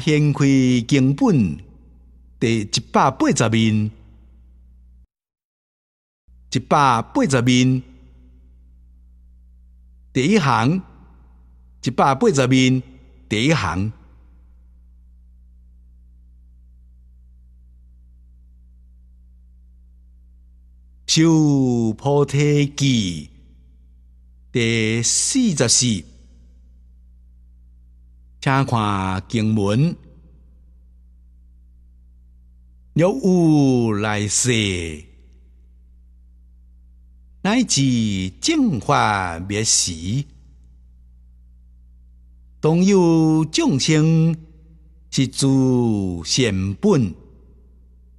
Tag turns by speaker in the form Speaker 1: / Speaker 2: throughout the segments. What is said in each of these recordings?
Speaker 1: 掀开经本第一百八十面，一百八十面第一行，一百八十面第一行，修菩提记第四十四。请看经文，若悟来世，乃至净化灭时，同有众生是诸贤本，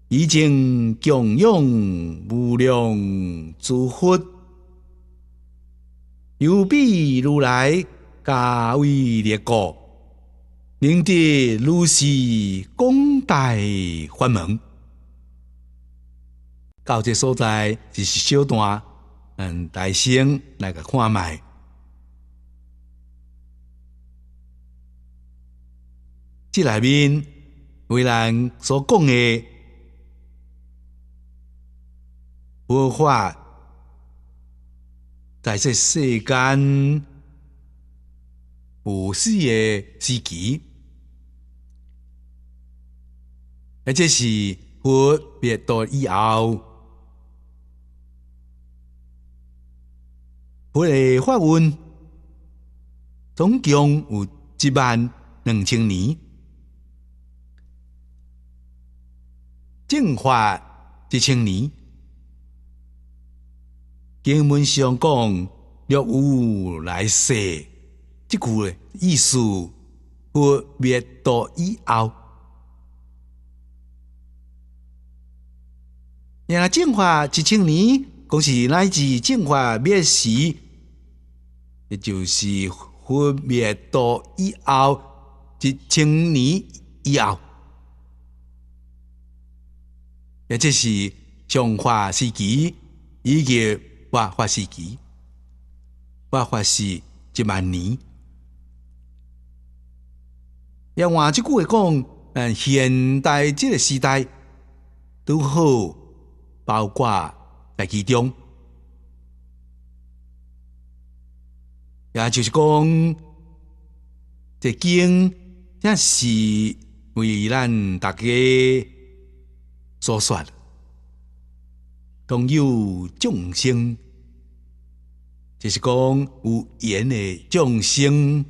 Speaker 1: 已经供养无量诸佛，由彼如来加为列国。灵地如是广大法门，到这所在就是小段，嗯，大声来个看卖。这里面为人所讲的，佛法，在是世间有四个时期。而且是佛灭到以后，佛的发愿，总共有一万两千年，正法一千年，根本上讲，若有来世，即句的意思，佛灭到以后。那进化一千年，更是乃至进化灭世，也就是毁灭到以后一千年以后，也就是上化时期以及爆化时期，爆化是几万年。要换一句话讲，嗯，现代这个时代拄好。包括在其中，也就是讲，这经也是为咱大家所说，共有众生，就是讲有言的众生，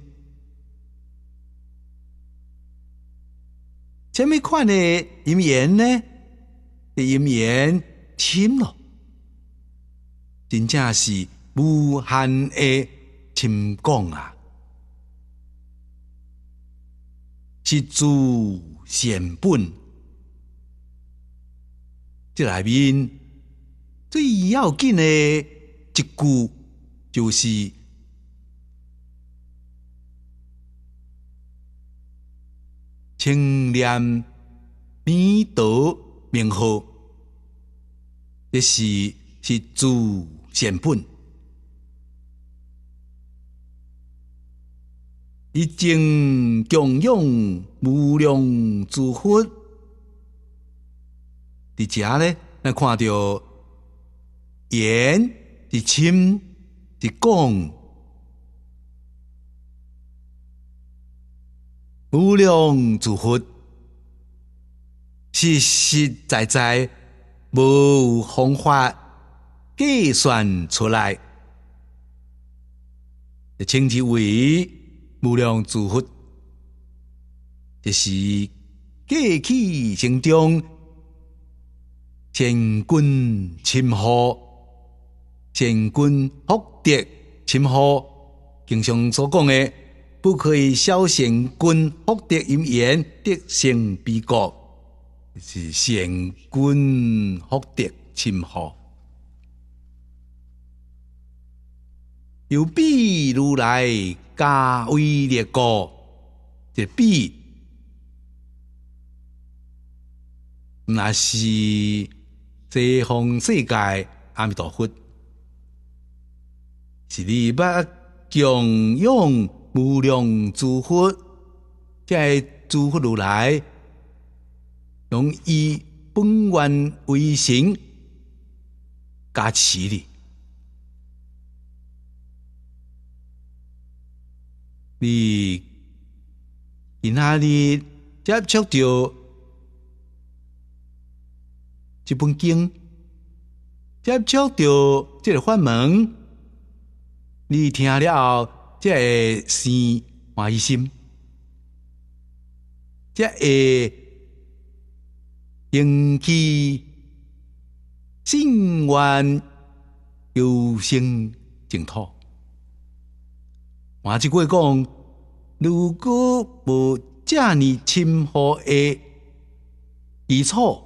Speaker 1: 什么款的因缘呢？因缘。清了，真正是武汉的深广啊！是诸善本，这里面最要紧的一句就是：清廉、弥德、明号，这是是诸善本，一境供养无量诸佛。伫遮咧，咱看到言、伫深伫供，无量诸佛是实实在在。无方法计算出来，称之为无量诸佛，这是过去成中，乾坤侵河，乾坤福德侵河，经常所讲的，不可以消千坤福德因缘，得成彼国。是善君福德深厚，有比如来加威的高，这比那是西方世界阿弥陀佛，是你不供养无量诸佛，皆诸佛如来。拢以本愿为心加持你，你哪里接触到一本经，接触到这个法门，你听了后，会是欢喜心，会。引期心愿有生净土。换句话讲：，如果不遮你亲和的一错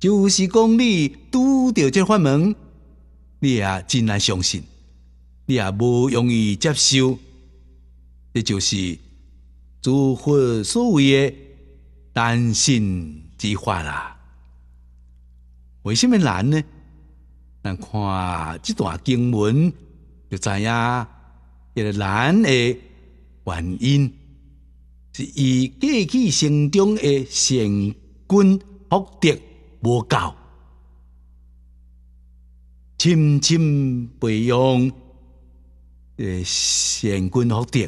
Speaker 1: 就是讲你拄到这法门，你也真难相信，你也无容易接受，这就是诸佛所为的。担心之患啊，为什么难呢？咱看这段经文就知影，一个难的原因是以过去生中的善根福德无够，亲亲培养诶善根福德。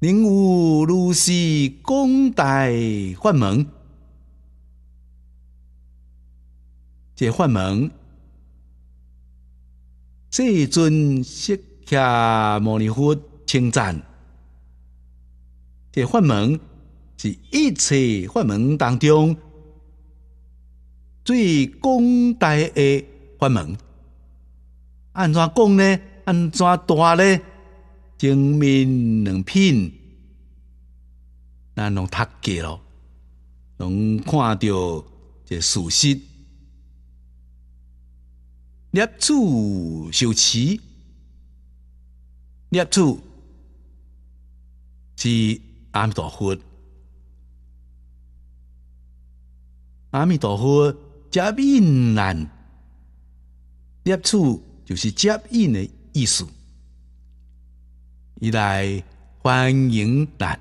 Speaker 1: 宁无如是，功大幻门。这幻门，世尊释迦牟尼佛称赞这幻门，是一切幻门当中最功大诶幻门。安怎讲呢？安怎大呢？精明能品，咱拢读过了，拢看到这事实。业主受齐，业主是阿弥陀佛，阿弥陀佛接引难，业主就是接引的意思。伊来欢迎咱，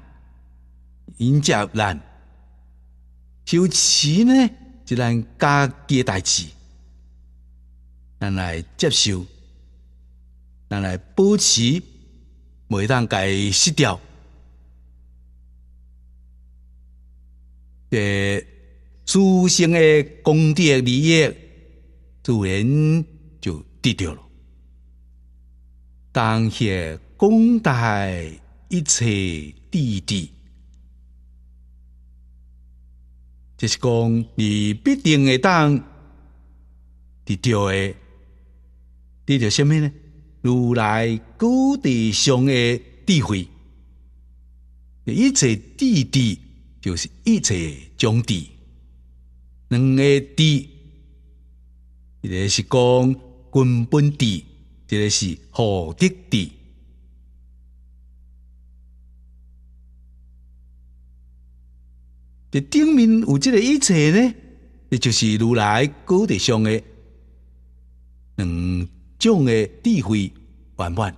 Speaker 1: 迎接咱。修持呢，是咱家己诶代志，咱来接受，咱来保持，袂当伊失掉。这书生诶功德利益，自然就得到了。当下攻待一切弟弟，即是讲你必定会当得到的。得到什么呢？如来高地上的地位，一切弟弟就是一切种弟，两个弟，一个是讲根本弟，一个是好的弟。这顶面有这个一切呢，也就是如来高德上的两种的智慧圆满，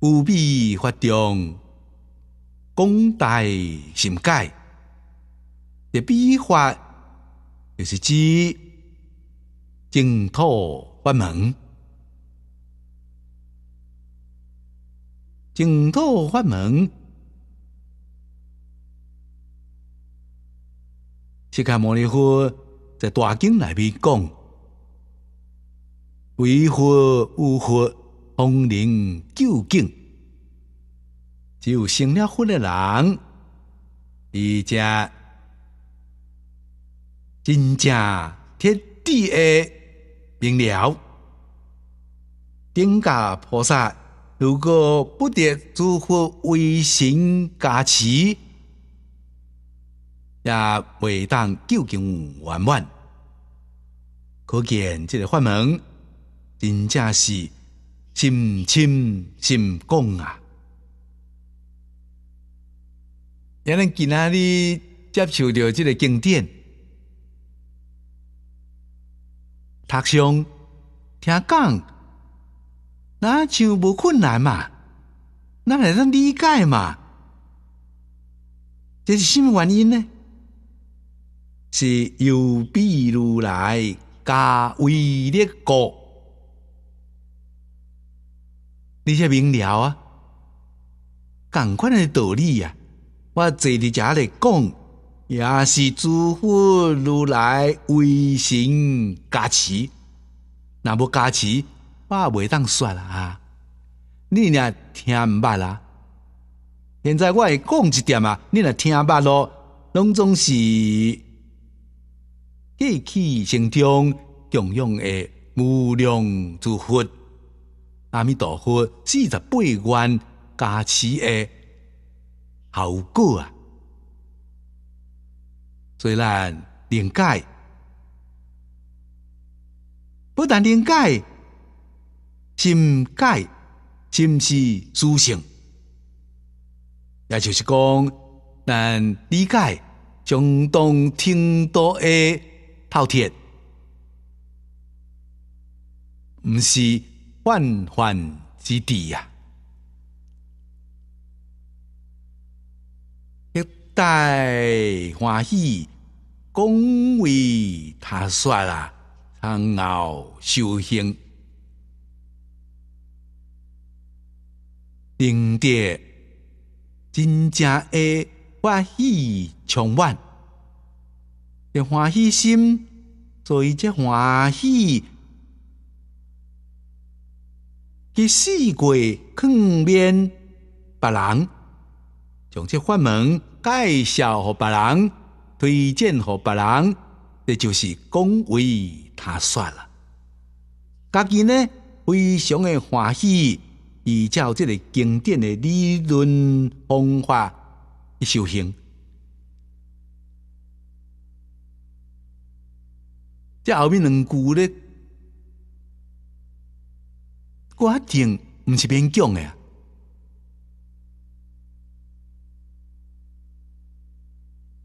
Speaker 1: 无比法中，广大心界。这笔画就是指净土法门，净土法门。释迦牟尼佛在大经内面讲，为佛、有佛、方能究竟，只有成了佛的人，伊才真正天地的明了，顶伽菩萨如果不得诸佛威神加持。也未当究竟圆满，可见这个法门真正是心深心广啊！也能今哪接受到这个经典、读诵、听讲，那就无困难嘛，那来能理解嘛？这是什么原因呢？是由彼如来加威力故，你这明了啊！共款诶道理呀，我坐伫遮咧讲，也是诸佛如来威神加持。那要加持，我袂当说了啊！你若听毋捌啦？现在我会讲一点啊，你若听捌咯，拢总是。过去成长供养的无量诸佛，阿弥陀佛四十八愿加持的后果啊！虽然灵解，不但灵解，心解，心是苏醒，也就是讲咱理解，将当听多的。饕餮，毋是泛泛之地呀！一代欢喜，恭维他算啊，苍老修行，灵着真正诶欢喜冲万。的欢喜心，所以这欢喜去四季劝勉别人，将这法门介绍给别人，推荐给别人，这就是恭为他算了。家己呢，非常的欢喜，依照这个经典的理论方法修行。这后面两句咧，我定不是勉强诶，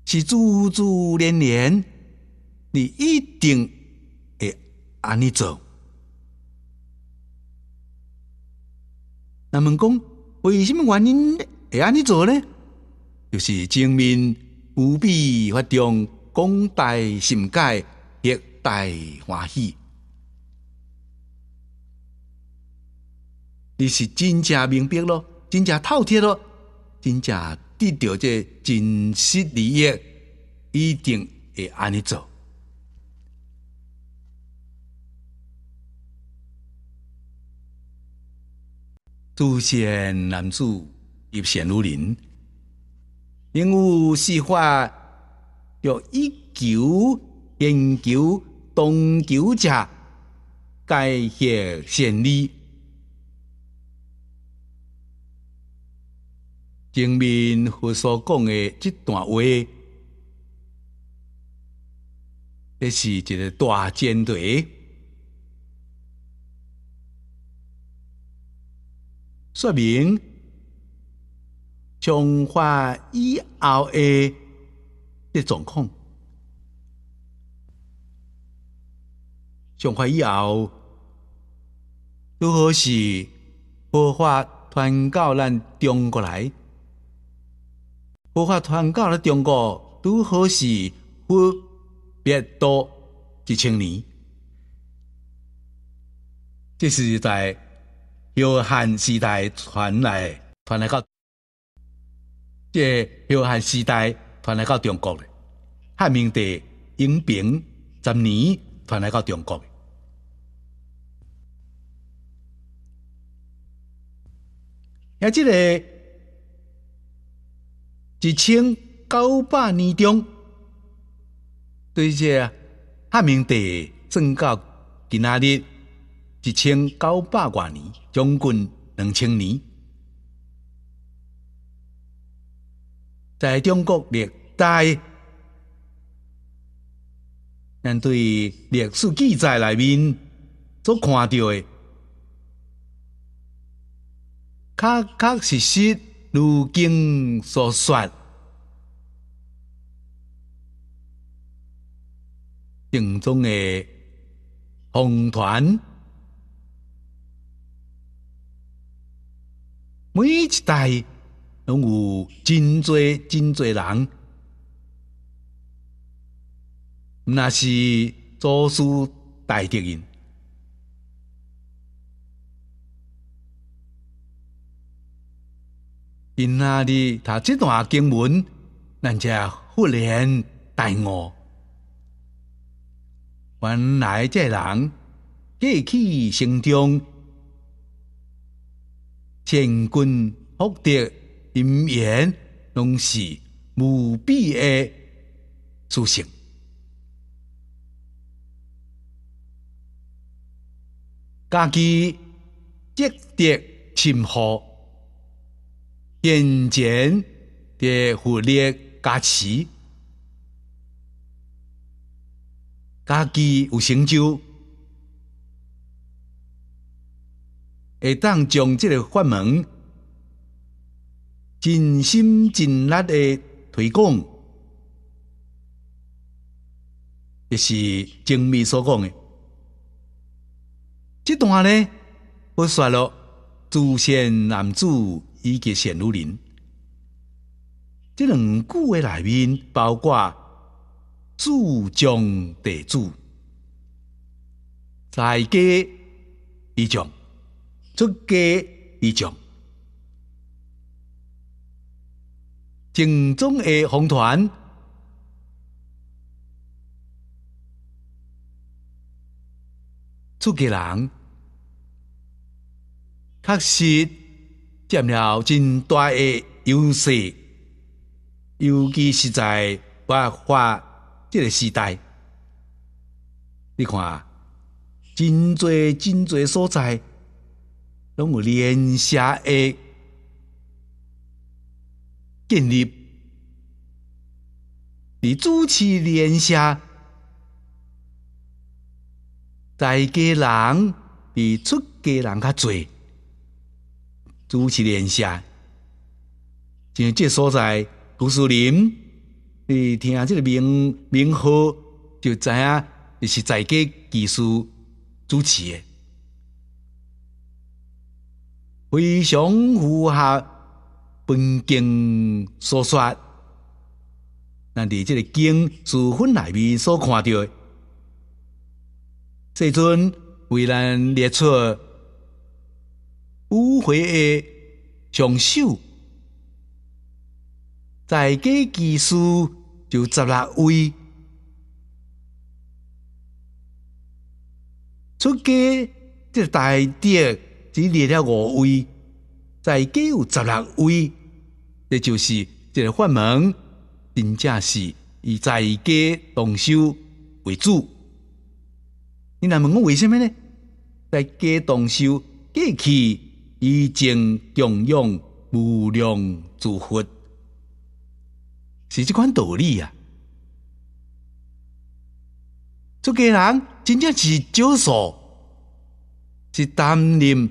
Speaker 1: 是珠珠连连，你一定会安尼做。那问讲为什么原因会安尼做呢？就是证明无比发中广大心界。再欢喜，你是真正明白咯，真正透彻咯，真正得到这真实利益，一定会安尼做。诸贤男子亦贤如林，因吾是化用已久研究。当久者皆谢善利，前面佛所讲的这段话，这是一个大前提。说明中华以后的状况。上海以后，如何是佛法传教咱中国来？佛法传教咱中国，如何是佛别多几千年？这是在有汉时代传来，传来到这有汉时代传来到中国汉明帝永平十年，传来到中国也即个一千九百年中，对这汉明帝正告今仔日一千九百多年将近两千年，在中国历代，咱对历史记载内面所看到的。确确实实，如经所说，正宗的红团，每一代拢有真侪真侪人，那是祖师大德人。今仔日读这段经文，人家互联大悟，原来这人过去生中，千军福德因缘，拢是无比的殊胜，家己积德深厚。眼前的福利加持，家己有成就，会当将这个法门尽心尽力的推广，这是经密所讲的。这段呢，我说了诸善男子。以及鲜如林，这两句的里面包括注重地主，再家一种，出家一种。正宗的红团，出家人，确实。占了真大的优势，尤其是在文化这个时代。你看，真侪真侪所在拢有连线的建立，伫主持连线，在家人比出家人较侪。主持连线，就这所在古树林，你听这个名名号，就知影是在给技术主持的，非常符合本经所说。咱你即个经是分内面所看到的，这阵为咱列出。五回的上首，在家技术就十六位，出家这大跌只列了五位，在家有十六位，这就是这个法门真正是以在家动修为主。你来问我为什么呢？在家动修过去。以经供养无量诸佛，是即款道理啊。做家人真正是少数，是担任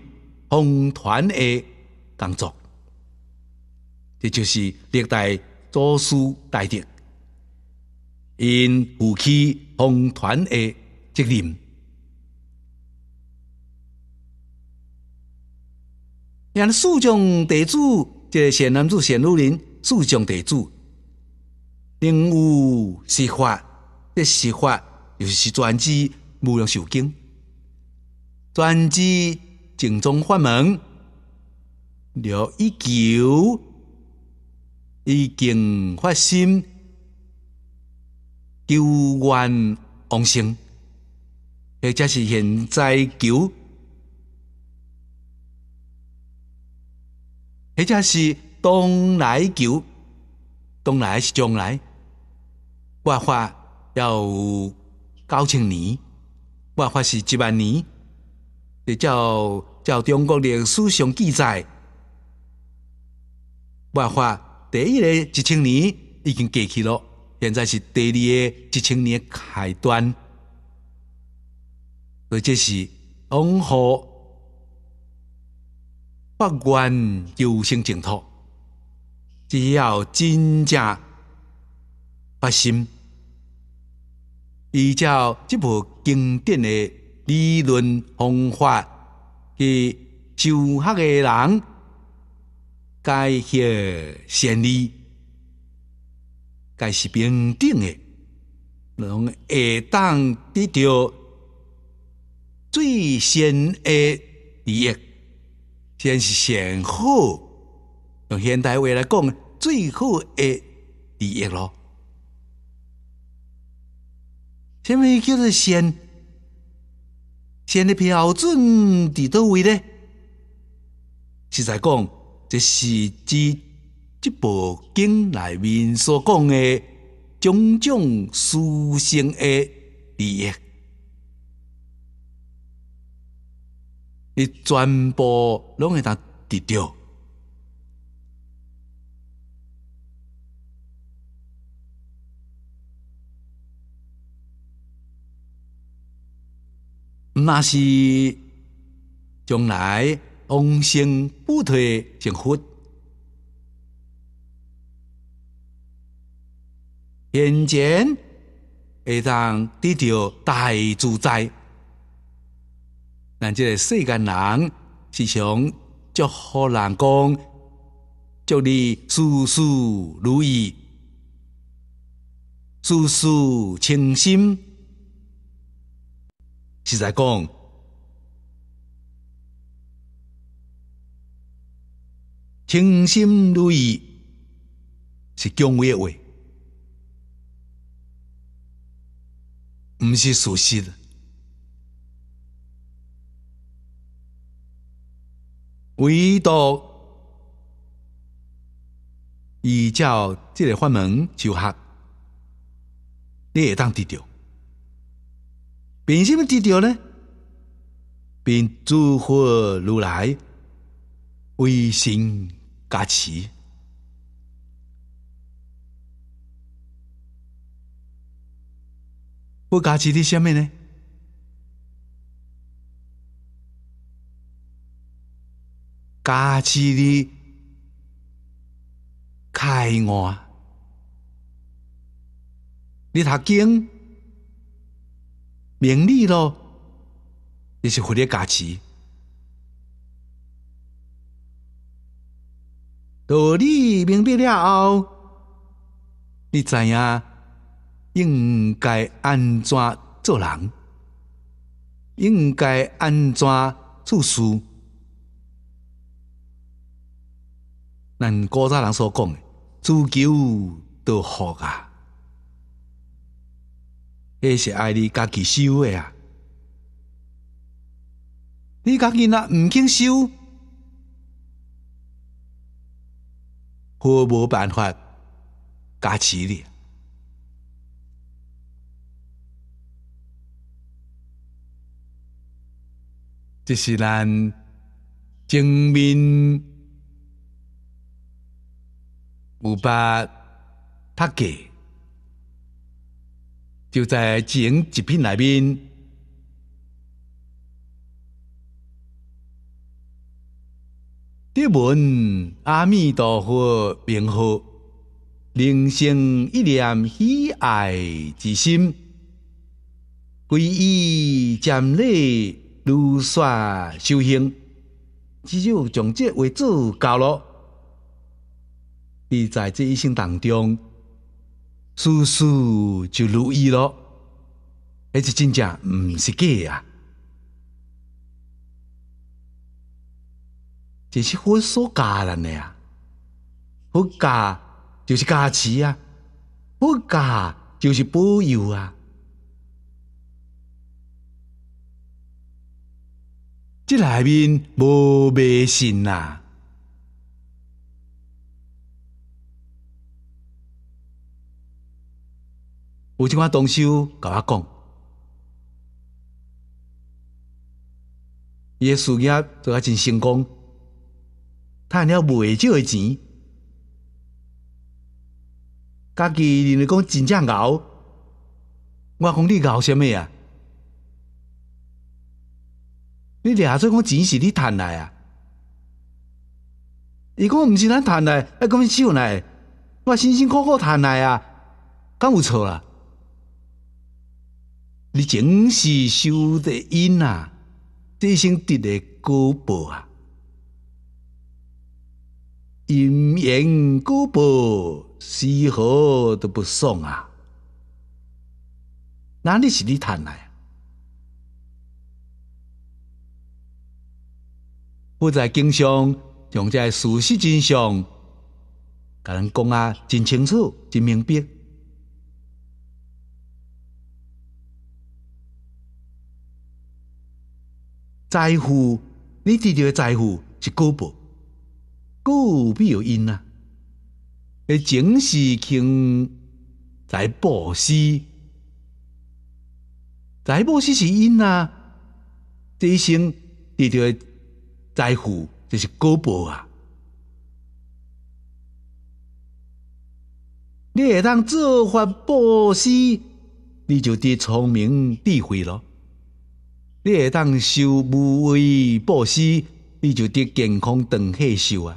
Speaker 1: 红团的工作，这就是历代祖师大德因负起红团的责任。让诸将地主，即贤男子、贤女人，四将地主，领有实法，即实法，又是专指不用受经，专指正宗法门，了一久，已经发心，求愿往生，或者是现在求。或者是东来久，东来是将来。万法要九千年，万法是一万年。这叫叫中国历史上记载，万法第一个一千年已经过去了，现在是第二个一千年开端。所以这是往后。不管修行净土，只要真正发心，依照这部经典的理论方法去修学的人，该些先理，该是平等的，能会当得到最先的利益。先是先后，用现代话来讲，最后的第一咯。什么叫做先？先的标准伫倒位呢？实在讲这是指这部经内面所讲的种种殊胜的第一。一全部拢会当得着。那是将来往生不退成佛，现前会当得到大自在。咱即个世间人是想祝福人讲，祝你事事如意、事事称心，实在讲称心如意是姜维的话，毋是属实。唯独依照即个法门求学，你会当得到。凭什么得到呢？凭诸佛如来威信加持。不加持你什么呢？加持的开悟，你读经明理咯，也是佛得加持。道理明白了后，你知影应该安怎做人，应该安怎做事。咱古早人所讲的，足球多好啊，迄是爱你家己修的啊，你家己若毋肯修，我无办法加持你，这是咱正面。五八，他给，就在吉安一品那边。德闻阿弥陀佛名号，人生一念喜爱之心，皈依瞻礼，如刷修行，只有从这位置教了。你在这一生当中，事事就如意了，而且真正毋是假啊！这是佛所教人的啊，佛教就是加持啊，佛教就是保佑啊，这里面无迷信啊。有一款东西，甲我讲，伊诶事业做阿真成功，赚了袂少的钱，家己认为讲真正熬。我讲你熬什么啊？你两做讲钱是你赚来啊？伊讲毋是咱赚来，还讲伊少来，我辛辛苦苦赚来啊，敢有错啦？你总是修的因啊，地生得的果报啊，因缘果报，丝毫都不爽啊！哪里是你贪来？不在经上，用在事实真相，甲人讲啊，真清楚，真明白。在乎你得到的在乎是果报，果必有因啊！诶，情是因，在报是，在报是是因啊！这一生得到的在乎就是果报啊！你会当做法报死，你就得聪明智慧了。你会当修无畏布施，你就得健康等许修啊；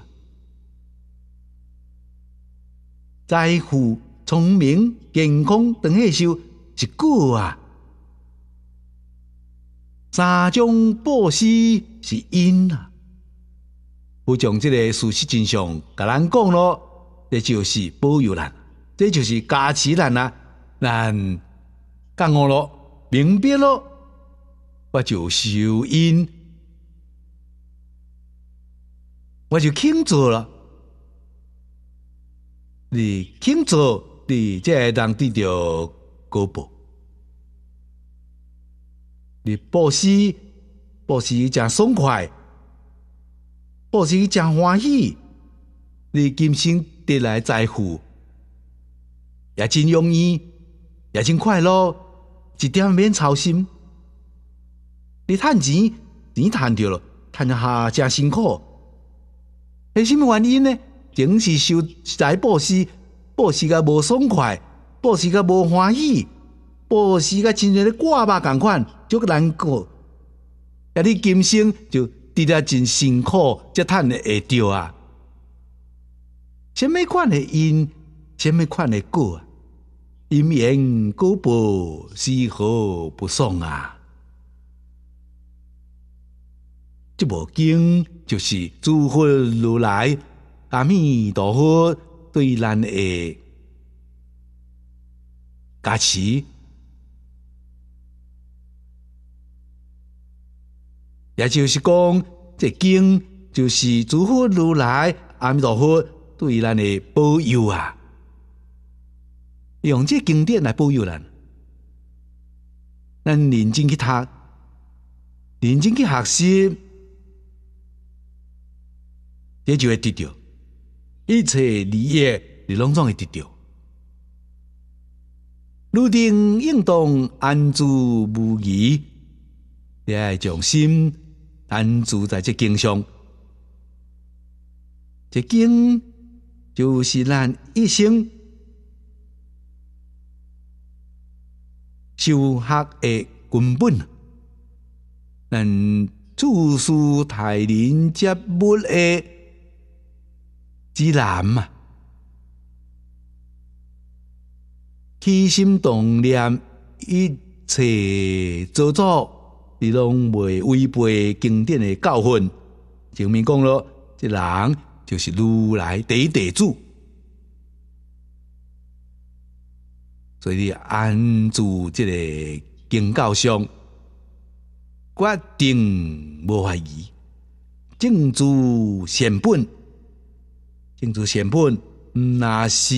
Speaker 1: 财富、聪明、健康等许修是果啊。三种布施是因啊。有将即个事实真相甲咱讲咯，这就是保佑人，这就是加持人啊。咱觉悟咯，明白咯。我就收音，我就庆祝了。你庆祝，你这当地条胳膊，你报喜，报喜真爽快，报喜真欢喜。你今生得来财富也真容易，也真快乐，一点免操心。你叹钱，你叹着了，叹一下真辛苦。系什么原因呢？总是受财报时，报时个无爽快，报时个无欢喜，报时个真像咧挂吧同款，就难过。喺你今生就跌得真辛苦，才叹得哀掉啊！什么款的因，什么款的啊？音缘果报是何不爽啊？这部经就是诸佛如来阿弥陀佛对咱的加持，也就是讲，这经就是诸佛如来阿弥陀佛对咱的保佑啊！用这经典来保佑咱，咱认真去读，认真去学习。这就会得到一切利益，你拢总会得到。汝定应当安住无疑，你爱将心安住在这经上，这经就是咱一生修学的根本。咱诸事待人接物的。自然嘛，起心动念，一切做作，你拢袂违背经典的教训。前面讲了，这人就是如来第弟子，所以安住这个经教上，决定无怀疑，正住善本。净治成本，那是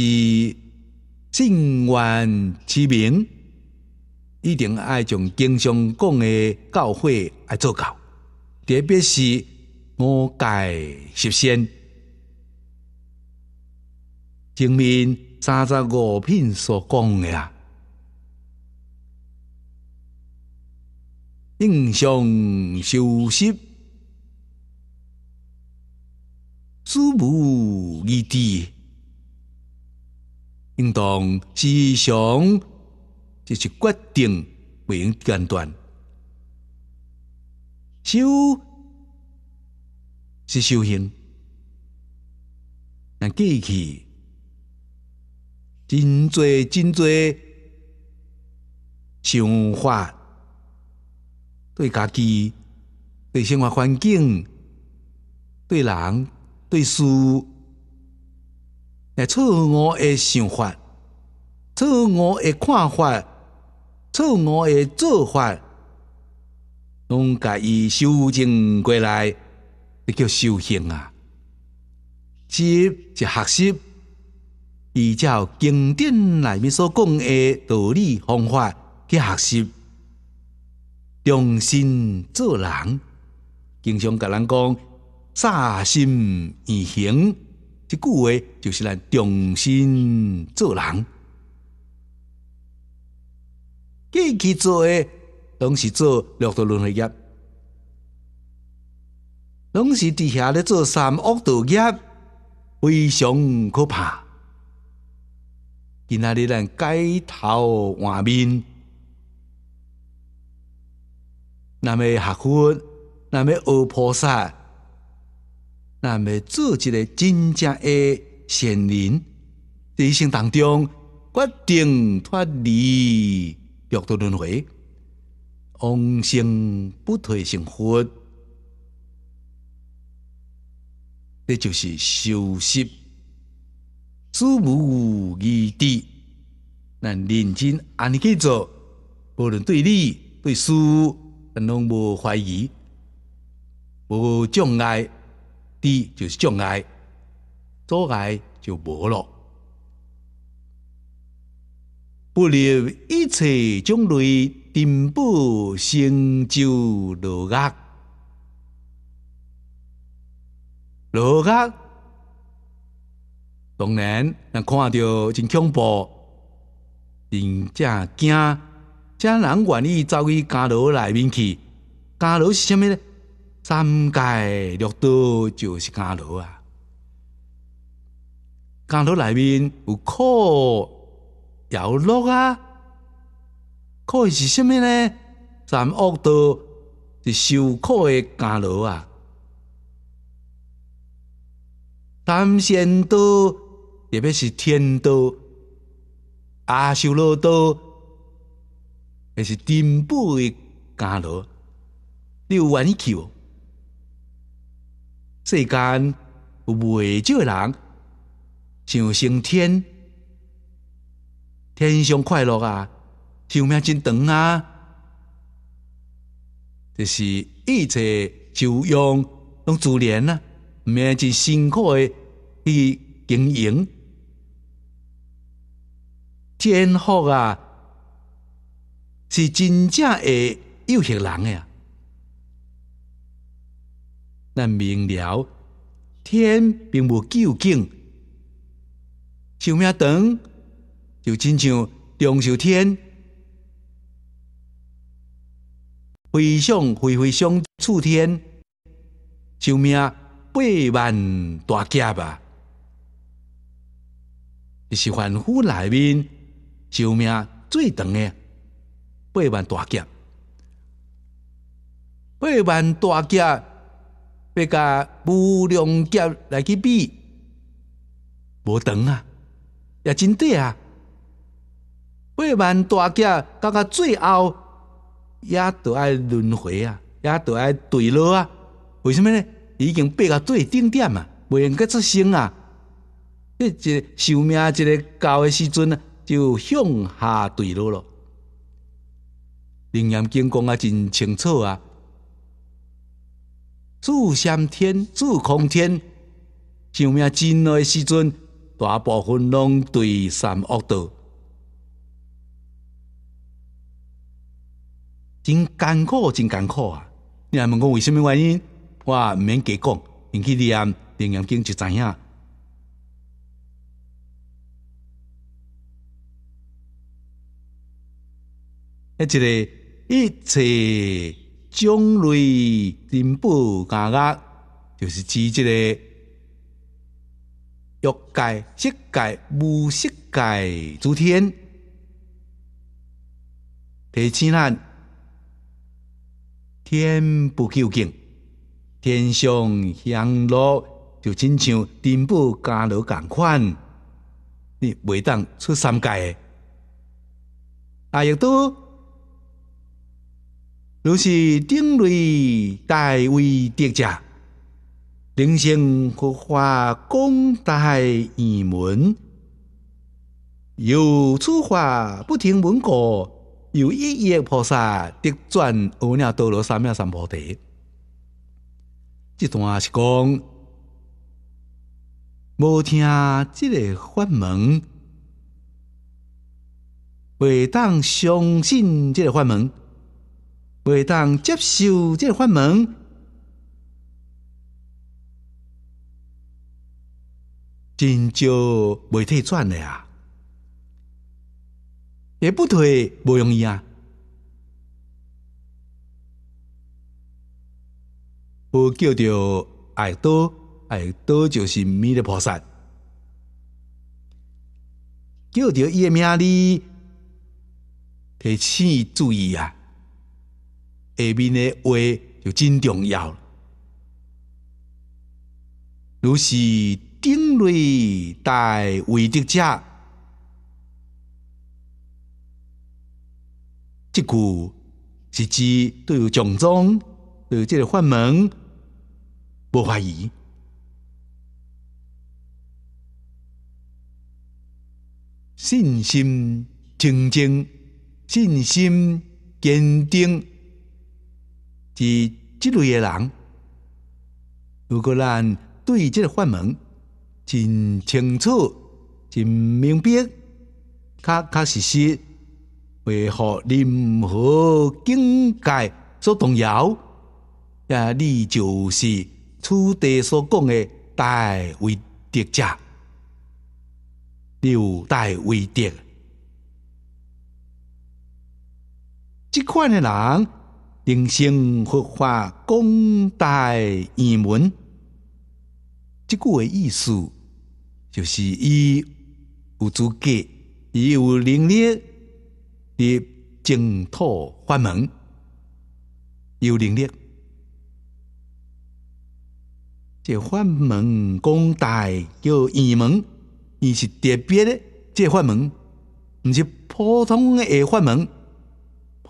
Speaker 1: 正愿之名，一定爱将经常讲的教诲来做到，特别是五戒十善。前面三十五品所讲的啊，应生修习。初步异定，应当思想就是决定用间断。修是修行，但记起真多真多想法，对家己、对生活环境、对人。对事诶错误，诶想法，错误诶看法，错误诶做法，拢甲伊修正过来，就叫修行啊。即是学习，依照经典内面所讲诶道理方法去学习，用心做人。经常甲人讲。杀心以行，即句话就是咱重新做人。过去做，拢是做六道轮回业，拢是伫遐咧做三恶道业，非常可怕。今仔日咱改头换面，那没学苦，那没恶菩萨。那么做一个真正的善人，在一生当中决定脱离六道轮回，往生不退成佛，这就是修习，殊无异地。那认真按去做，无论对理对事，都无怀疑，无障碍。第就是障碍，阻碍就无咯。不离一切种类，定不成就落阿落阿。当然，那看到真恐怖，真正惊，正人愿意走去伽罗里面去。伽罗是啥物呢？三界六道就是伽罗啊，伽罗内面有苦、有乐啊，苦是甚物呢？三恶道是受苦的伽罗啊，三仙道特别是天道，阿修罗道也是进步的伽罗，你有玩呢无？世间有袂少人想升天，天上快乐啊，寿命真长啊，就是一切就用拢自然啊，毋免真辛苦的去经营，天福啊，是真正诶有些人啊，咱明了，天并无究竟，寿命长就亲像长寿天，非常非常上寿天寿命百万大劫吧，是凡夫内面寿命最长的，百万大劫，百万大劫。别甲无量劫来去比，无长啊，也真短啊。八万大劫，到到最后也都要轮回啊，也都要坠落啊。为什么呢？已经爬到最顶点啊，未用阁出生啊。即个寿命即个到的时阵，就向下坠落了。灵岩经讲啊，真清楚啊。住善天，住空天，上命真来时阵，大部分拢对三恶道，真艰苦，真艰苦啊！你若问我为虾物原因，我毋免加讲，因去立案，戴经》就知影。一个一切。种类、人布、嘎嘎，就是指这个欲盖、欲界、无悉界诸天第七难，天不究竟，天上降落就亲像分不嘎罗共款，你袂当出三界。啊，又多。如是顶类大威德者，人生佛法广大圆门，有此法不停闻过，有一业菩萨得转阿耨多罗三藐三菩提。这段是讲，无听这个法门，未当相信这个法门。袂当接受个法门。真少袂退转的啊，也不退无容易啊。我叫着爱多爱多就是弥勒菩萨，叫着伊的名字，提醒注意啊。下面的话就真重要了。如是定类大为的者，这句是指对种种，对这个幻门不怀疑，信心清净，信心坚定。是即类诶人，如果咱对即个法门真清楚、真明白、确确实实，未互任何境界所动摇，那你就是此地所讲诶大威德者，六大威德。即款诶人。人生佛法功大一门，即句的意思就是：，伊有资格，伊有能力入净土法门，有能力。这法门功大叫一门，伊是特别的这法门，毋是普通的法门。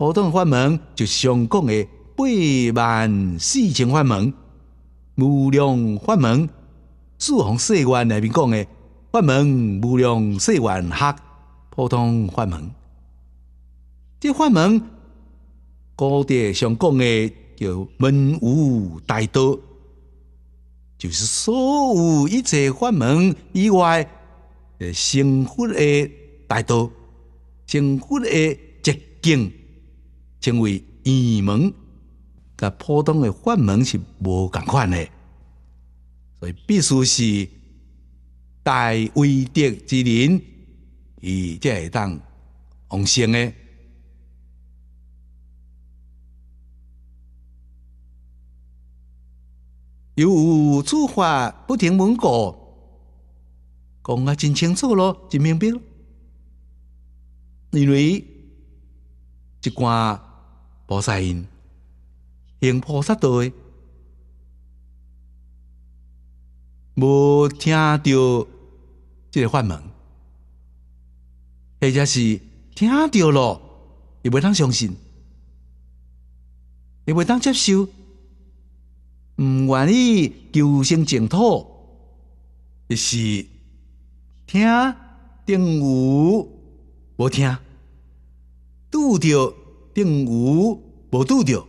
Speaker 1: 普通法门就是上讲的八万四千法门，无量法门。四弘世愿内面讲的法门，无量世愿学普通法门。这法门，高地上讲的叫门无大道，就是所有一切法门以外，诶，成佛的大道，成佛的捷径。因为义门甲普通的法门是无共款的，所以必须是大威德之人，以则会当往生的。有无诸法不停门过，讲啊真清楚咯，真明白咯，因为一寡。菩萨音，行菩萨道的，无听到即个法门，或者是听到了，又未当相信，又未当接受，毋愿意求生净土，就是听定有无听，拄着。定无无拄着。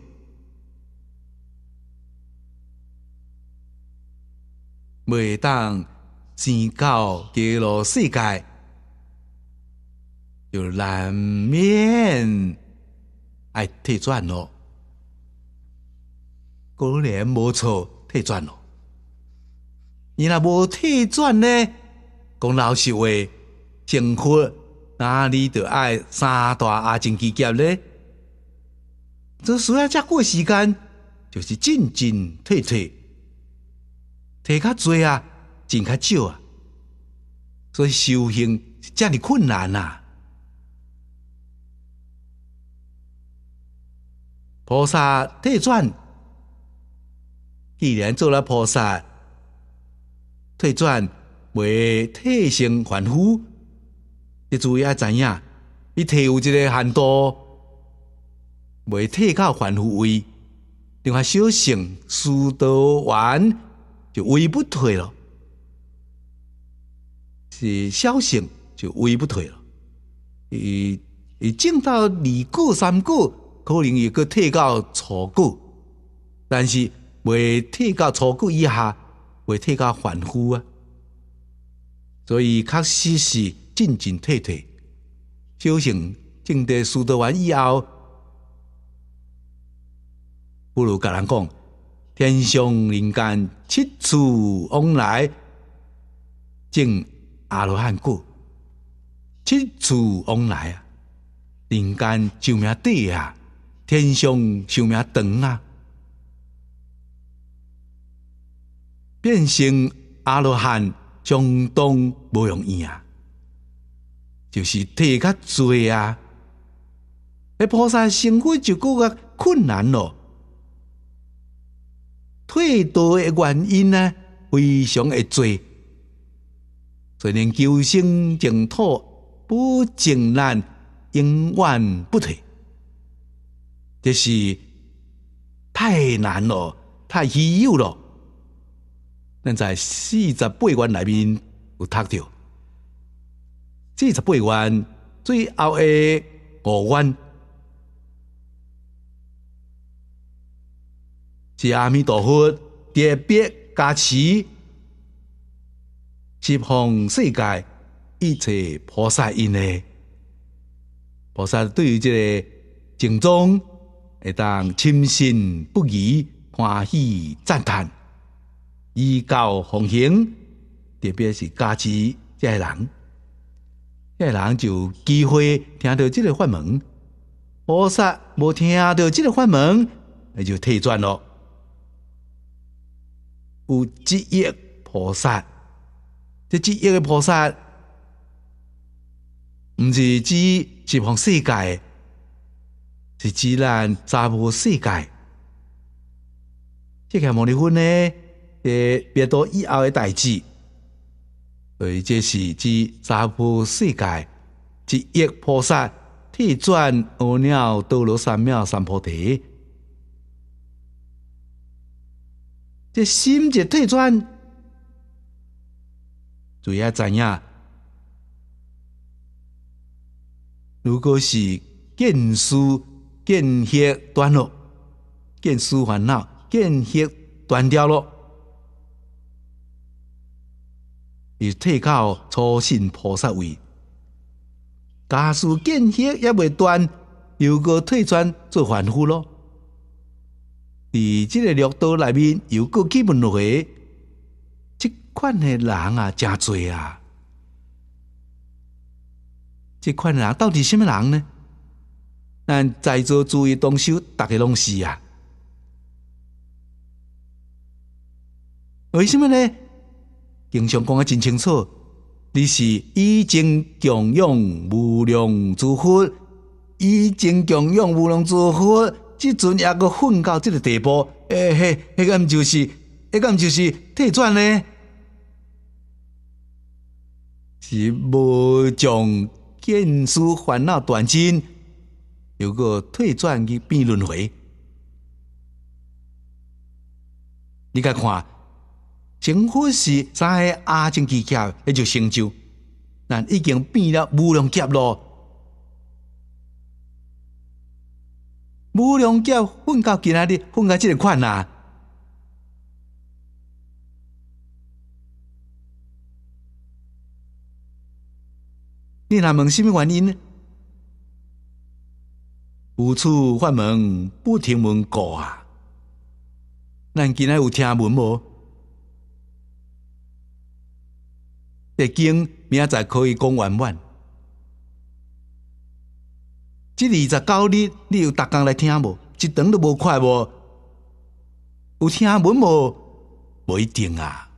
Speaker 1: 每当生到极乐世界，就难免爱退转咯。果然无错，退转咯。你若无退转呢？讲老实话，生活哪里得爱三大阿精气结呢？这需要再过时间，就是进进退退，退较济啊，进较少啊，所以修行是这样困难呐。菩萨退转，既然做了菩萨，退转为退行凡夫，你注意要怎样？你退有一个限度。未退到反复位，另外修行修得完就位不退了。是修行就位不退了。伊伊进到二过三过，可能又搁退到初过。但是未退到初过以下，未退到反复啊。所以确实是进进退退，修行进得修得完以后。不如甲人讲，天上人间七处往来，正阿罗汉故。七处往来啊，人间寿命短啊，天上寿命长啊，变成阿罗汉相当不容易啊，就是体力较啊。那菩萨成佛就更加困难咯。退多的原因呢，非常的多。所以求生净土不净难，永远不退，这是太难了，太稀有了。咱在四十八愿内面有读到，四十八愿最后的五愿。是阿弥陀佛，特别加持，是向世界一切菩萨因呢。菩萨对于这个正中，会当深信不疑，欢喜赞叹，依教奉行。特别是加持这人，这人就机会听到这个法门。菩萨无听到这个法门，那就退转了。有积业菩萨，这积业的菩萨，唔是指西方世界，是指然杂破世界。这个摩尼婚呢，也别多以后的代志。所以这是积杂破世界，积业菩萨替转恶鸟多罗三藐三菩提。这心者退转，主要怎样？如果是见书见血断了，见书烦恼见血断掉了，你退到初心菩萨位，假使见血也未断，又个退转做凡夫了。伫即个绿道内面有去基本去，即款诶人啊，真侪啊！即款人到底什么人呢？咱在座诸位动手，大家拢是啊！为什么呢？经常讲啊，真清楚，你是已经穷养无量诸佛，已经穷养无量诸佛。即阵也个混到即个地步，诶，迄个毋就是，迄个毋就是退转呢？是无将见思烦恼断尽，有个退转去变轮回。你甲看，成佛是三个阿境技巧，迄就成就，但已经变了无量劫咯。无良叫训到今日训到即个款啦。你若问什么原因呢？有处换门，不停问过啊。咱今日有听闻无？毕竟明仔可以讲完完。即二十九日，你有逐工来听无？一堂都无快无，有听闻无？无一定啊。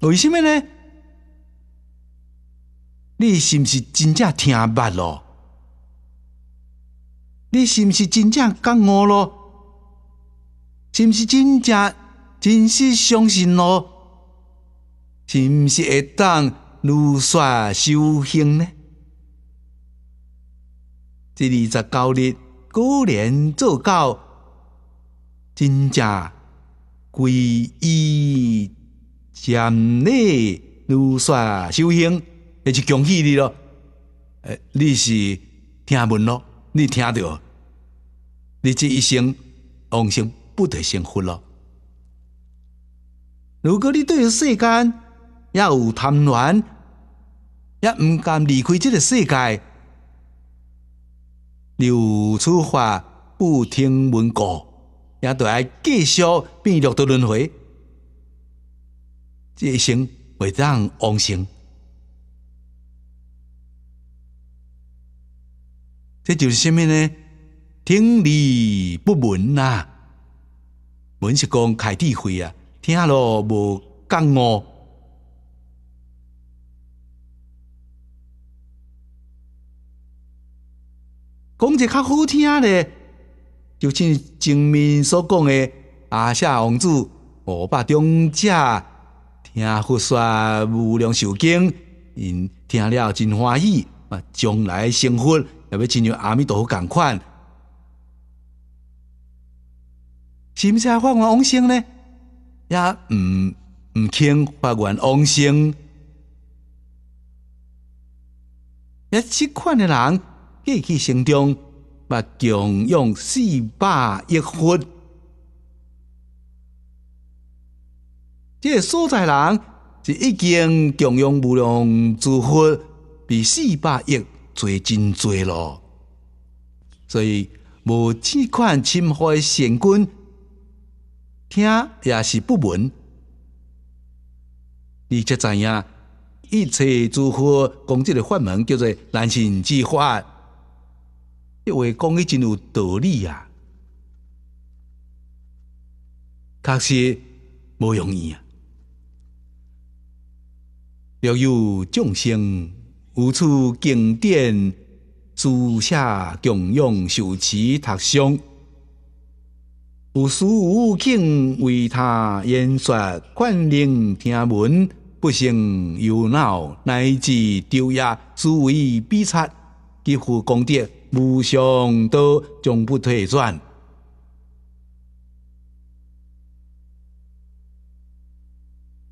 Speaker 1: 为什么呢？你是毋是真正听捌咯？你是毋是真正觉悟咯？是毋是真正真实相信咯？是毋是会当如煞修行呢？这二十九日固然做到真正皈依、禅悔、如煞修行，也是恭喜你咯。诶，你是听闻咯？你听到？你这一生往生不得成佛咯？如果你对世间，也有贪婪，也毋甘离开即个世界。刘楚华不听闻过，也得爱继续变六道轮回，这一生会当往生，这就是什么呢？听理不闻呐，闻是讲开智慧啊，听了无感悟。讲者较好听咧，就像前面所讲的阿夏王子，五百中者，听佛说无量寿经，因听了真欢喜，啊，将来生活也要亲像阿弥陀佛共款。是毋是发愿王生呢？也毋毋肯法愿王生，也即款呢，人。计起心中把供养四百亿即、这所在人就已经供养无量诸佛比四百亿最真最咯。所以无此款侵害善根，听也是不闻。你则知影，一切诸佛讲即个法门叫做人无之法。一话讲伊真有道理啊。确实无容易啊！若有众生无处经典，诸下供养受持读诵，有书无经为他言说，令听闻不信忧恼，乃至刁牙诸维比擦，几乎功德。无上道永不退转，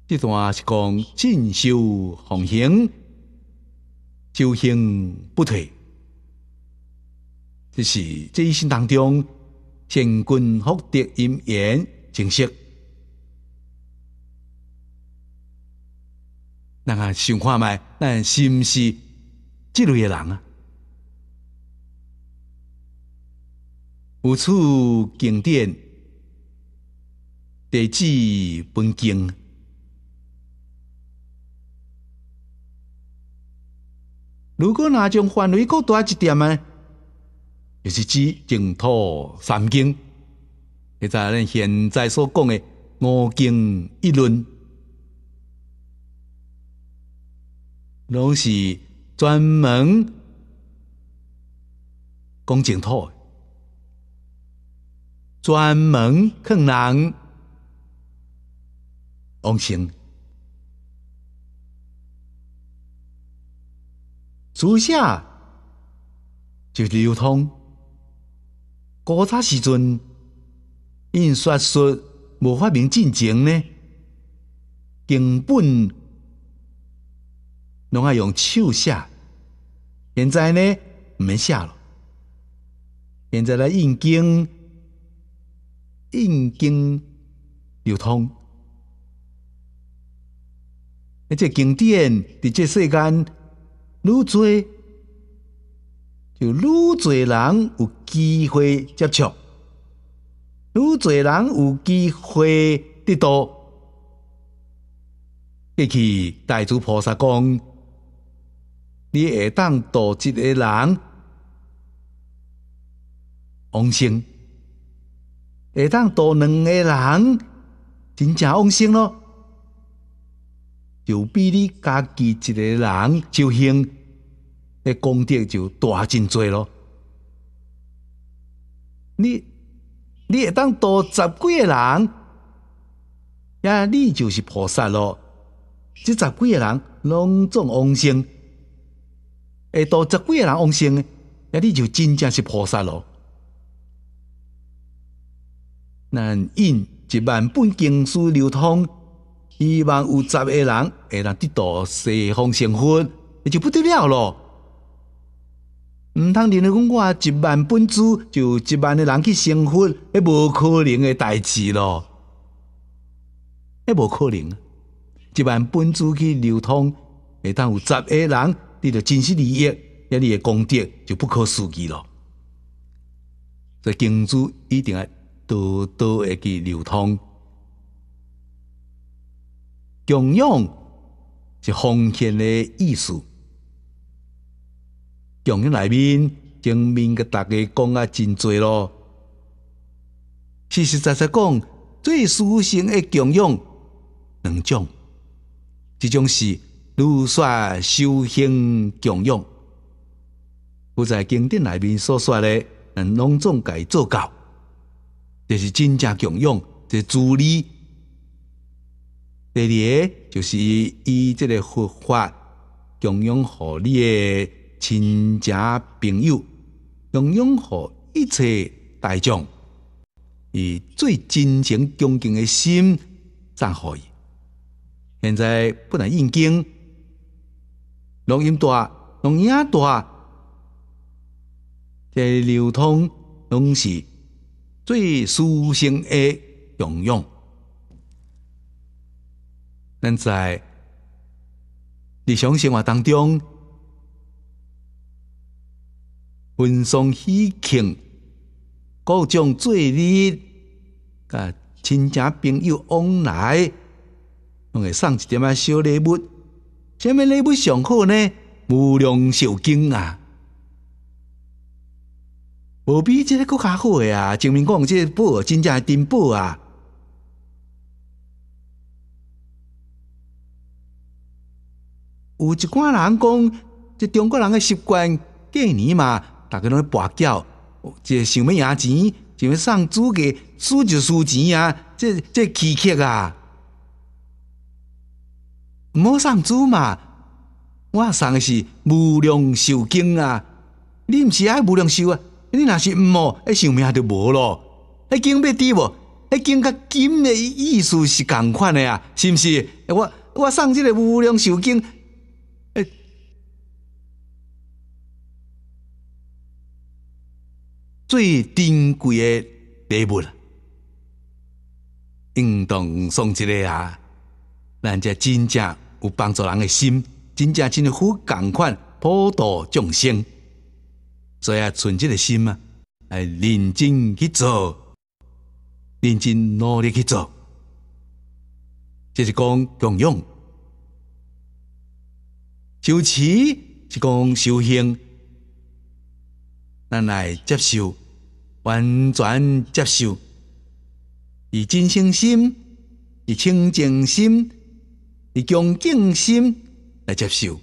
Speaker 1: 这段是讲进修奉行，修行不退。这是这一生当中天尊福德因缘成熟。那啊，想看卖，咱是毋是这类嘅人啊？有处经典，地址分经。如果拿将范围扩大一点啊，就是指净土三经，你在现在所讲的五经一论，拢是专门讲净土。专门坑人，王兴，书写就是流通。古早时阵印刷术无发明进前呢，根本拢爱用手写。现在呢，毋免写了。现在来印经。印经流通，这经典这世间愈多，就愈多人有机会接触，愈多人有机会得到。过去大主菩萨讲，你会当多几个人往生。会当多两个人，真正往生咯，就比你家己一个人就行，的功德就大真多咯。你你会当多十几个人，呀，你就是菩萨咯。这十几个人拢总往生，会当十几个人往生，那你就真正是菩萨咯。那印一万本经书流通，希望有十个人会通得到西方成那就不得了咯。毋通认为讲我一万本书就一万个人去成佛，迄无可能诶代志咯。迄无可能，一万本书去流通，会当有十个人得到真实利益，遐你诶功德就不可思议咯。这经书一定要。都都会去流通供养是奉献的意思。供养内面，经面个大家讲啊，真多咯。实实在在讲，最殊胜诶供养，两种，一种是如说修行供养，不在经典内面所说的，能隆重改做到。这是真正供养，这助你；第二个就是以这个佛法供养好你的亲戚朋友，供养好一切大众，以最真诚恭敬的心赞好伊。现在不能印经，录音大，录音大，这流通东西。最舒心的享用，咱在日常生活当中，欢送喜庆，各种节日，甲亲戚朋友往来，拢会送一点仔小礼物。什么礼物上好呢？无量寿经啊！无比即个更较好啊！证明讲即个宝真正是真宝啊！有一寡人讲，即中国人诶习惯过年嘛，逐个拢去跋筊，即想要赢钱？想要送主给输就输钱啊！即即气气啊！无送主嘛，我送的是无量寿经啊！你毋是爱无量寿啊？你若是毋哦，迄寿命就无咯。迄经要滴无？迄经甲金的意思是共款的啊，是毋是？我我送即个无量寿经，最珍贵的礼物应当送一个啊，咱家真正有帮助人的心，真正真的福共款，普度众生。做啊，纯洁的心啊，哎，认真去做，认真努力去做，这是讲供养；修持是讲修行，咱来接受，完全接受，以真诚心、以清净心、以恭敬心来接受。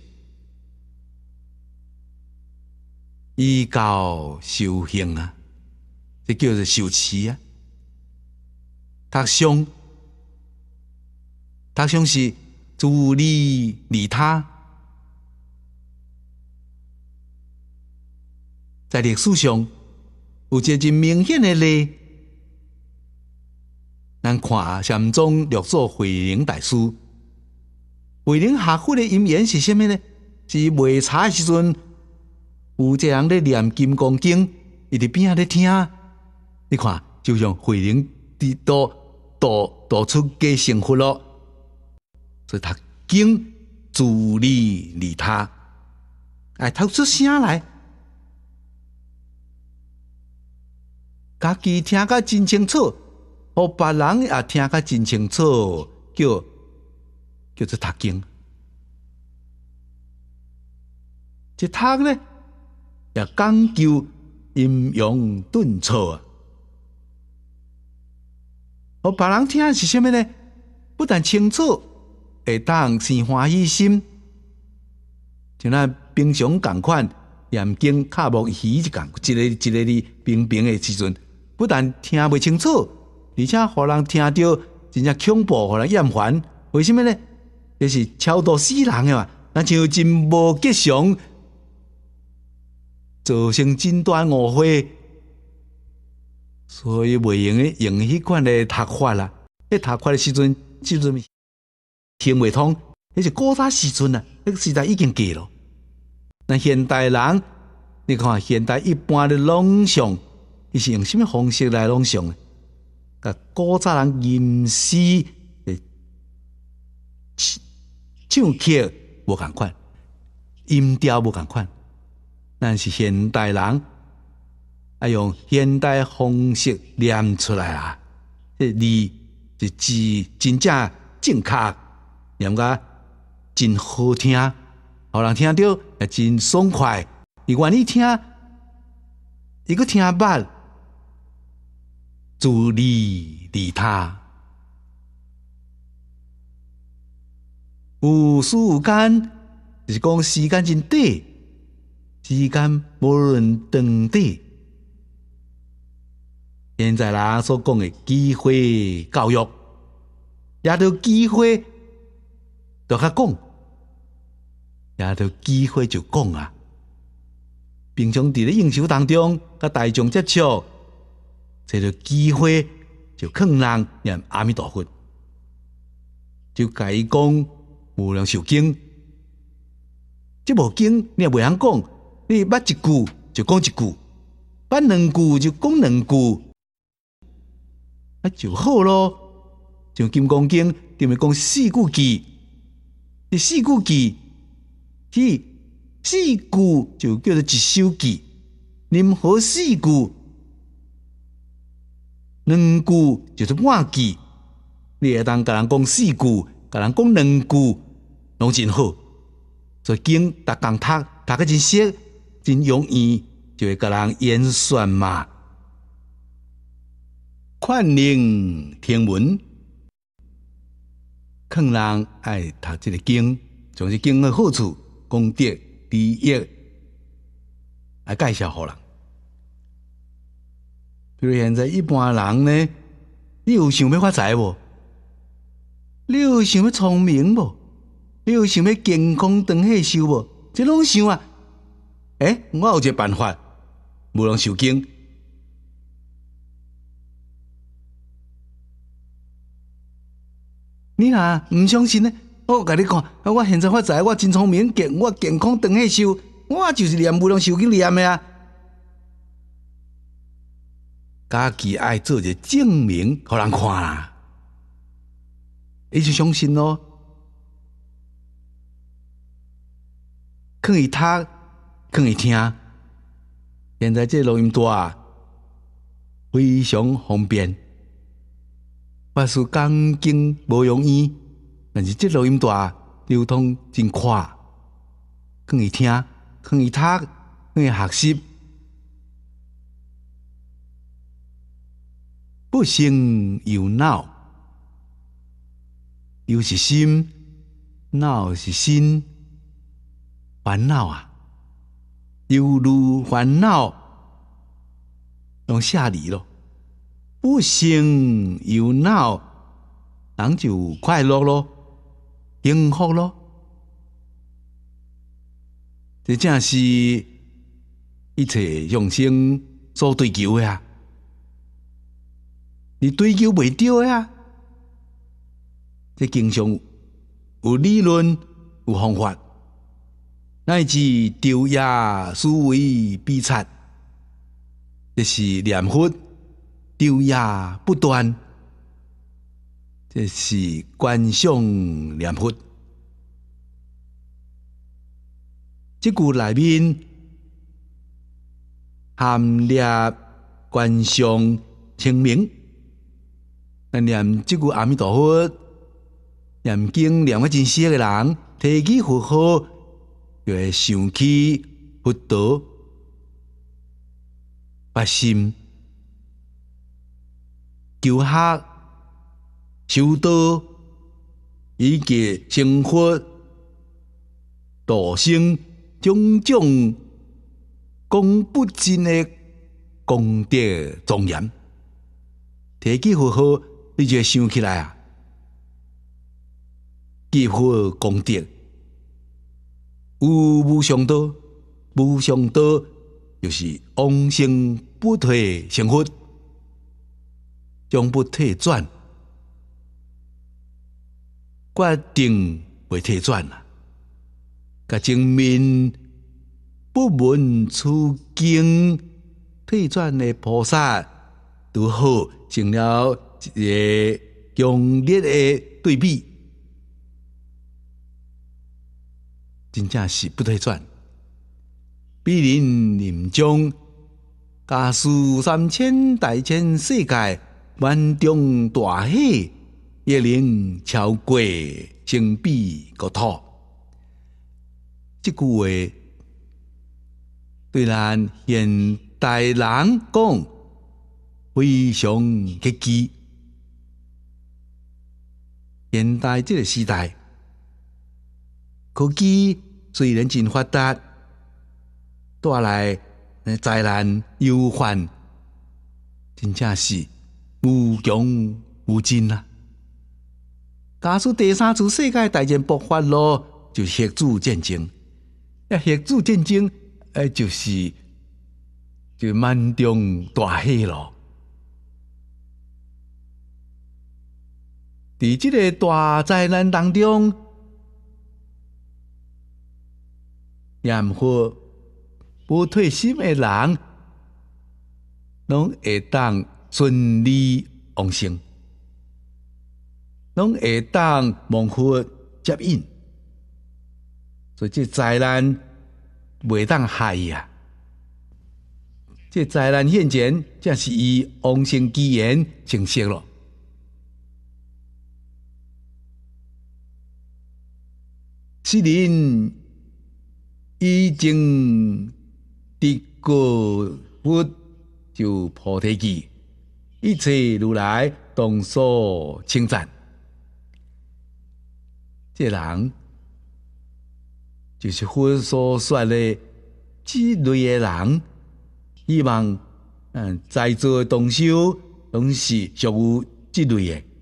Speaker 1: 依教修行啊，这叫做修持啊。他雄，他雄是助利利他，在历史上有一个明显的例，咱看禅宗六祖慧能大师，慧能下佛的因缘是虾米呢？是卖茶时阵。有一个人咧念《金刚经》，伊伫边仔咧听，你看，就像慧能，伫导导导出个幸福咯。所以，读经助利利他，哎，读出声来，家己听个真清楚，哦，别人也听个真清楚，叫叫做读经，一读呢？也讲究阴阳顿挫啊！我别人听是虾米呢？不但清楚，会当是欢喜心。像那平常共款，眼睛卡无鱼一讲，一个一个哩平平的时阵，不但听袂清楚，而且互人听到真正恐怖，互人厌烦。为什么呢？这是超度死人的嘛，那就真无吉祥。造成真大误会，所以袂用咧用迄款诶读法啦。迄读法诶时阵，即阵听袂通，迄是古早时阵啊，迄个时代已经过咯。那现代人，你看现代一般的朗诵，伊是用什么方式来朗诶，甲古早人吟诗、唱曲，无共款，音调无共款。但是现代人爱用现代方式念出来啊，这字就字真正正确，念个真好听，好人听到也真爽快。你愿意听？你个听阿助力利他，无时无就是讲时间真短。时间无论长短，现在人所讲的机会教育，也着机会，着较讲，也着机会就讲啊。平常伫咧应酬当中，甲大众接触，这个机会就坑人，念阿弥陀佛，就改讲无量寿经，这部经你也袂晓讲。你捌一句就讲一句，捌两句就讲两句，啊就好咯。像金刚经点么讲四句记，你四句记，四四句就叫做一首记，任何四句，两句就是半句，你也当甲人讲四句，甲人讲两句，拢真好。所以经逐讲读，读家真惜。真容易就会甲人演算嘛。劝令听闻，劝人爱读即个经，就即经的好处、功德、利益来介绍好人。比如现在一般人呢，你有想要发财无？你有想要聪明无？你有想要健康长寿无？即拢想啊！诶，我有一个办法，无人受惊。你若毋相信呢？我甲你看，我现在发财，我真聪明，健我健康，等下修，我就是念无让受惊念的啊。家己爱做者证明，互人看啦。伊就相信咯，可以他。放以听，现在这录音带非常方便。法是讲经不容易，但是这录音带流通真快，放以听，放以读，放以学习。不兴又闹，又是心，闹是心，烦恼啊！犹如烦恼，用下离咯。不生又闹，人就快乐咯，幸福咯。这正是一切众生所追求的啊！你追求未到的啊？这经常有理论，有方法。乃至昼夜思维必擦，这是念佛；昼夜不断，这是观想念佛。即句内面含摄观想清明，那念即句阿弥陀佛，念经念佛真师的人，提起佛号。就会想起佛陀、法心求学、修道以及成佛、道生种种讲不尽的功德庄严。提起佛号，你就会想起来啊，极好功德。有无上道，无上道就是往生不退成佛，永不退转，决定未退转啊！甲证明不闻此经退转的菩萨，拄好成了一个强烈的对比。真正是不得转，比人临终家书三千、大千世界万丈大海，也灵超过成比国土。这句话对咱现代人讲非常积极。现代这个时代，科技虽然真发达带来灾难忧患，真正是无穷无尽呐。假使第三次世界大战爆发了，就核子战争，核子战争哎，就是就万中大喜了。在即个大灾难当中。任何无退心诶人，拢会当顺利往生，拢会当蒙福接应，所以这灾难未当害啊，这灾难现前，正是以王生之言成实了，人。已经得果，佛就菩提记，一切如来动手称赞。这人就是佛所说的这类的人，希望嗯在座的同修拢是属于这类的。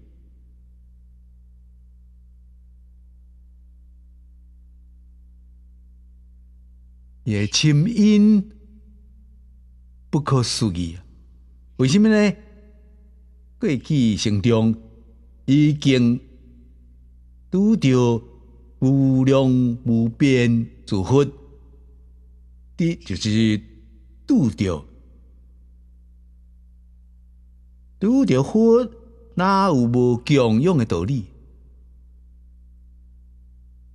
Speaker 1: 也深因不可思议，为什么呢？过去心中已经拄着无量无边诸佛，这就是拄着拄着佛，哪有无共用的道理？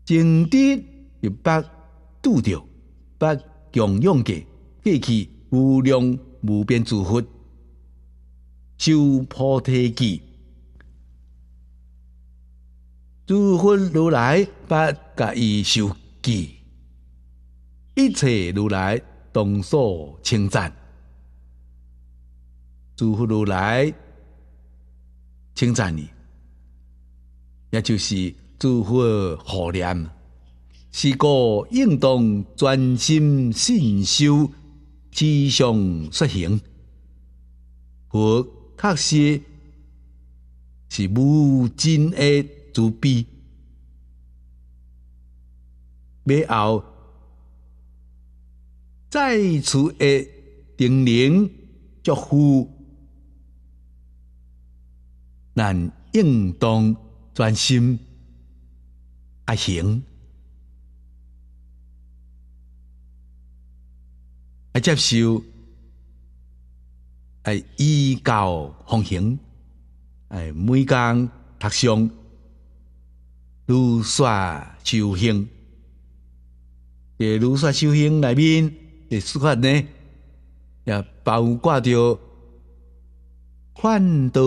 Speaker 1: 正的也把拄着。把供养给过去无量无边诸佛，修菩提记，诸佛如来把甲伊修记，一切如来动手称赞，诸佛如来称赞你，也就是诸佛护念。是故应当专心信修，持上实行，或确实是无尽的慈悲。背后再次的叮咛祝福，咱应当专心啊行。接受，系依教奉行，系每间读诵，如说修行。嘅如说修行内面，的事法呢，也包括着劝导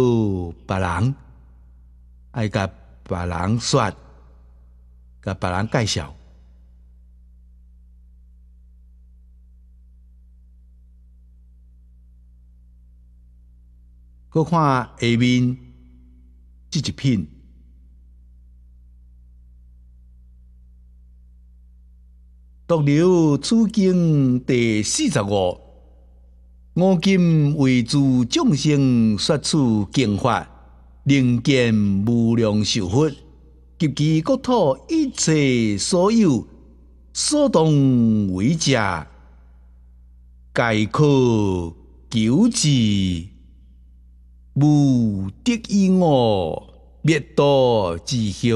Speaker 1: 别人，爱甲别人说，甲别人介绍。搁看下面这一品，独留此经》第四十五，我今为诸众生说出经法，令见无量寿佛及其国土一切所有，所当为者，皆可求之。无得于我，灭多自性，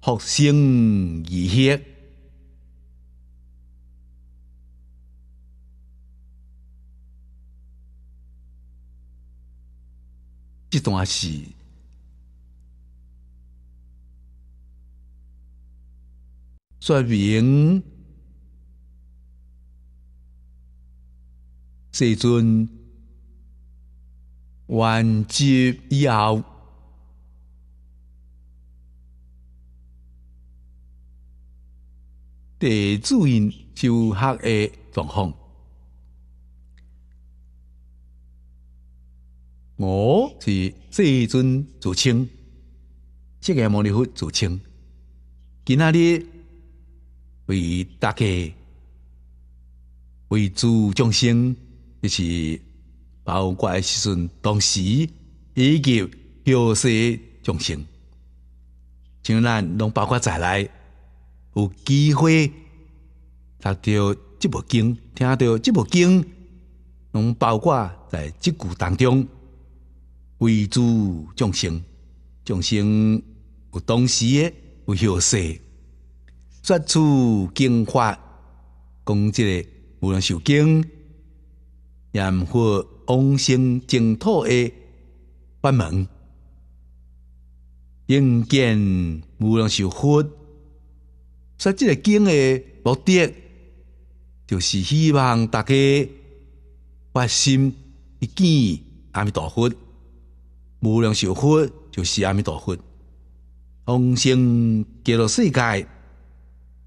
Speaker 1: 复生以切？这段是，说明世尊。完结以后，地主因就学的状况。我是世尊祖清，这个摩尼佛祖清，今仔日为大家为诸众生，就是。包括时阵，当时以及有事众生，像咱拢包括再来有机会，读到这部经，听到这部经，拢包括在这股当中为主众生，众生有当时有有世，说出经法，恭个无量受经，也后。宏深净土的法门，应见无量寿佛，说这个经的目的，就是希望大家发心一见阿弥陀佛，无量寿佛就是阿弥陀佛，宏深极乐世界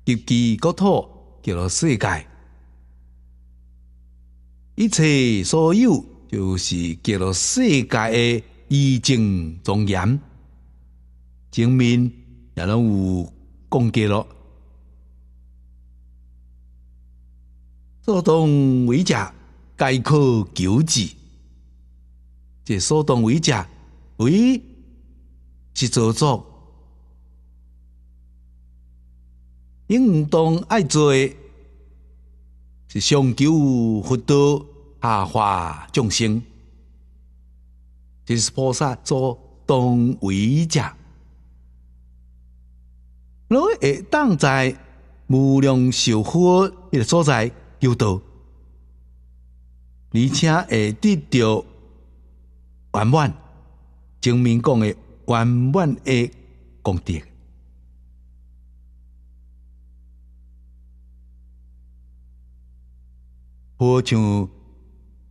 Speaker 1: 极极国土极乐世界。一切所有，就是叫做世界诶义正庄严，正面也能有供给咯。所动为者，皆可求济；这所动为者，为是做作，应当爱做。是上求佛道，下化众生，这是菩萨做当为者。若会当在无量寿佛一个所在有道，而且会得到圆满、证明讲的圆满的功德。好像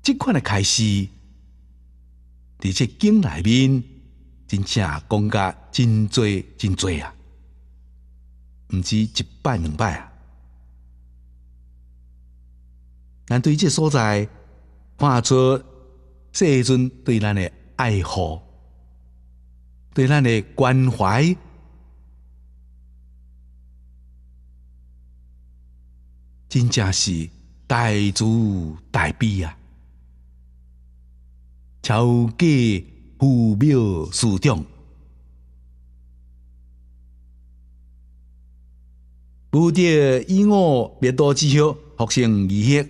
Speaker 1: 即款的开始，在这经内面，真正讲德真多真多啊，毋止一拜两拜啊。咱对这所在，看出世尊对咱的爱护，对咱的关怀，真正是。大慈大悲啊！超级富庙寺中，不得以我别多之后，学成遗歇，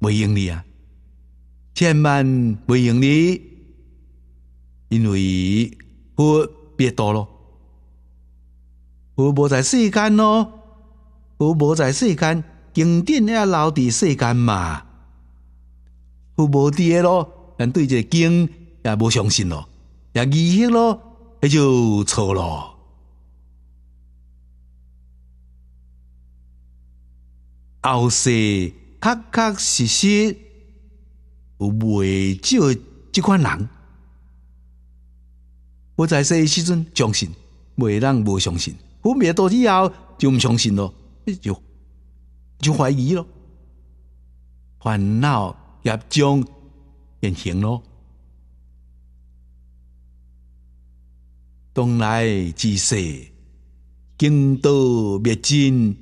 Speaker 1: 袂用你啊！千万袂用你，因为我别多咯，我不在世间咯，我不在世间。经典也留伫世间嘛，有无诶咯？但对这经也无相信咯，也疑惑咯，也就错咯。后世确确实实有袂少即款人。我在说时阵相信，袂人无相信，分别多以后就毋相信咯，也就。就怀疑咯，烦恼业障变形咯。当来之世，经道灭尽，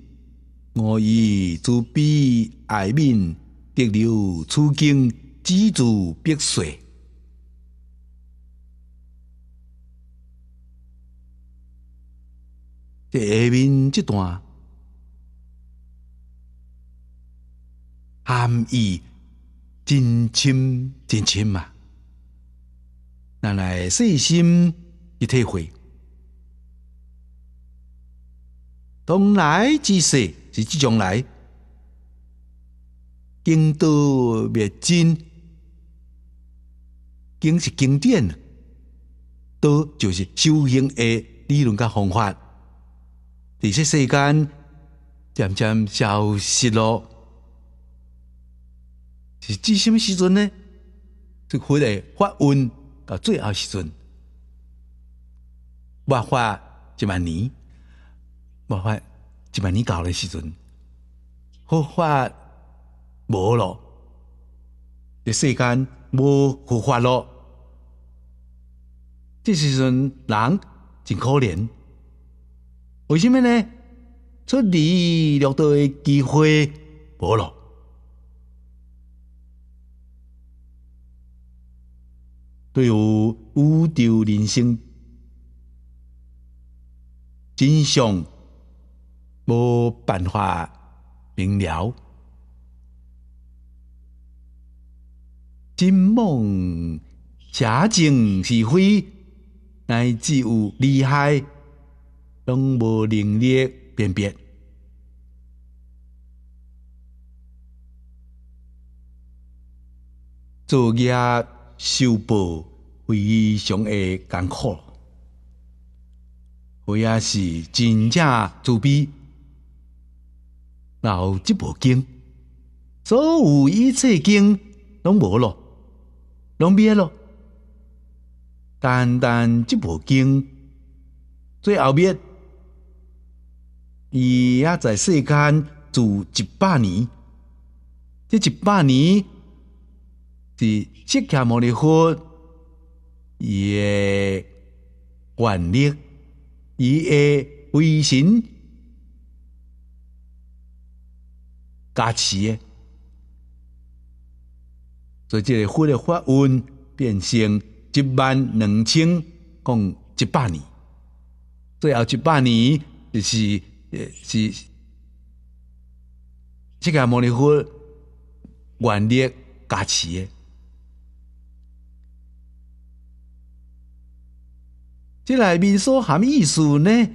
Speaker 1: 我以足彼爱命，得了此经，止住别衰。这下面这段。含义，真深真深嘛，咱来细心去体会。东来之世是即将来，经都灭尽，经是经典，都就是修行的理论甲方法，这些世间渐渐消失了。是至什么时阵呢？这回的发瘟到最后时阵，我发一万年，我发一万年到的时阵，佛法无了，这世间无佛法了。这时阵人真可怜，为什么呢？出离六道的机会无了。对于宇丢人生真相无办法明了，真梦假境是非乃至有厉害，拢无能力辨别，作业。修报非常的艰苦，我也是真正慈悲，然后这部经，所有一切经拢无了，拢灭了。单单这部经，最后灭，伊也在世间住一百年，这一百年，释迦牟尼佛，伊诶愿力，伊诶威神加持，诶，所以即个佛诶法运，变成一万两千共一百年。最后一百年是是释迦牟尼佛愿力加持。诶。这里面说含咩意思呢？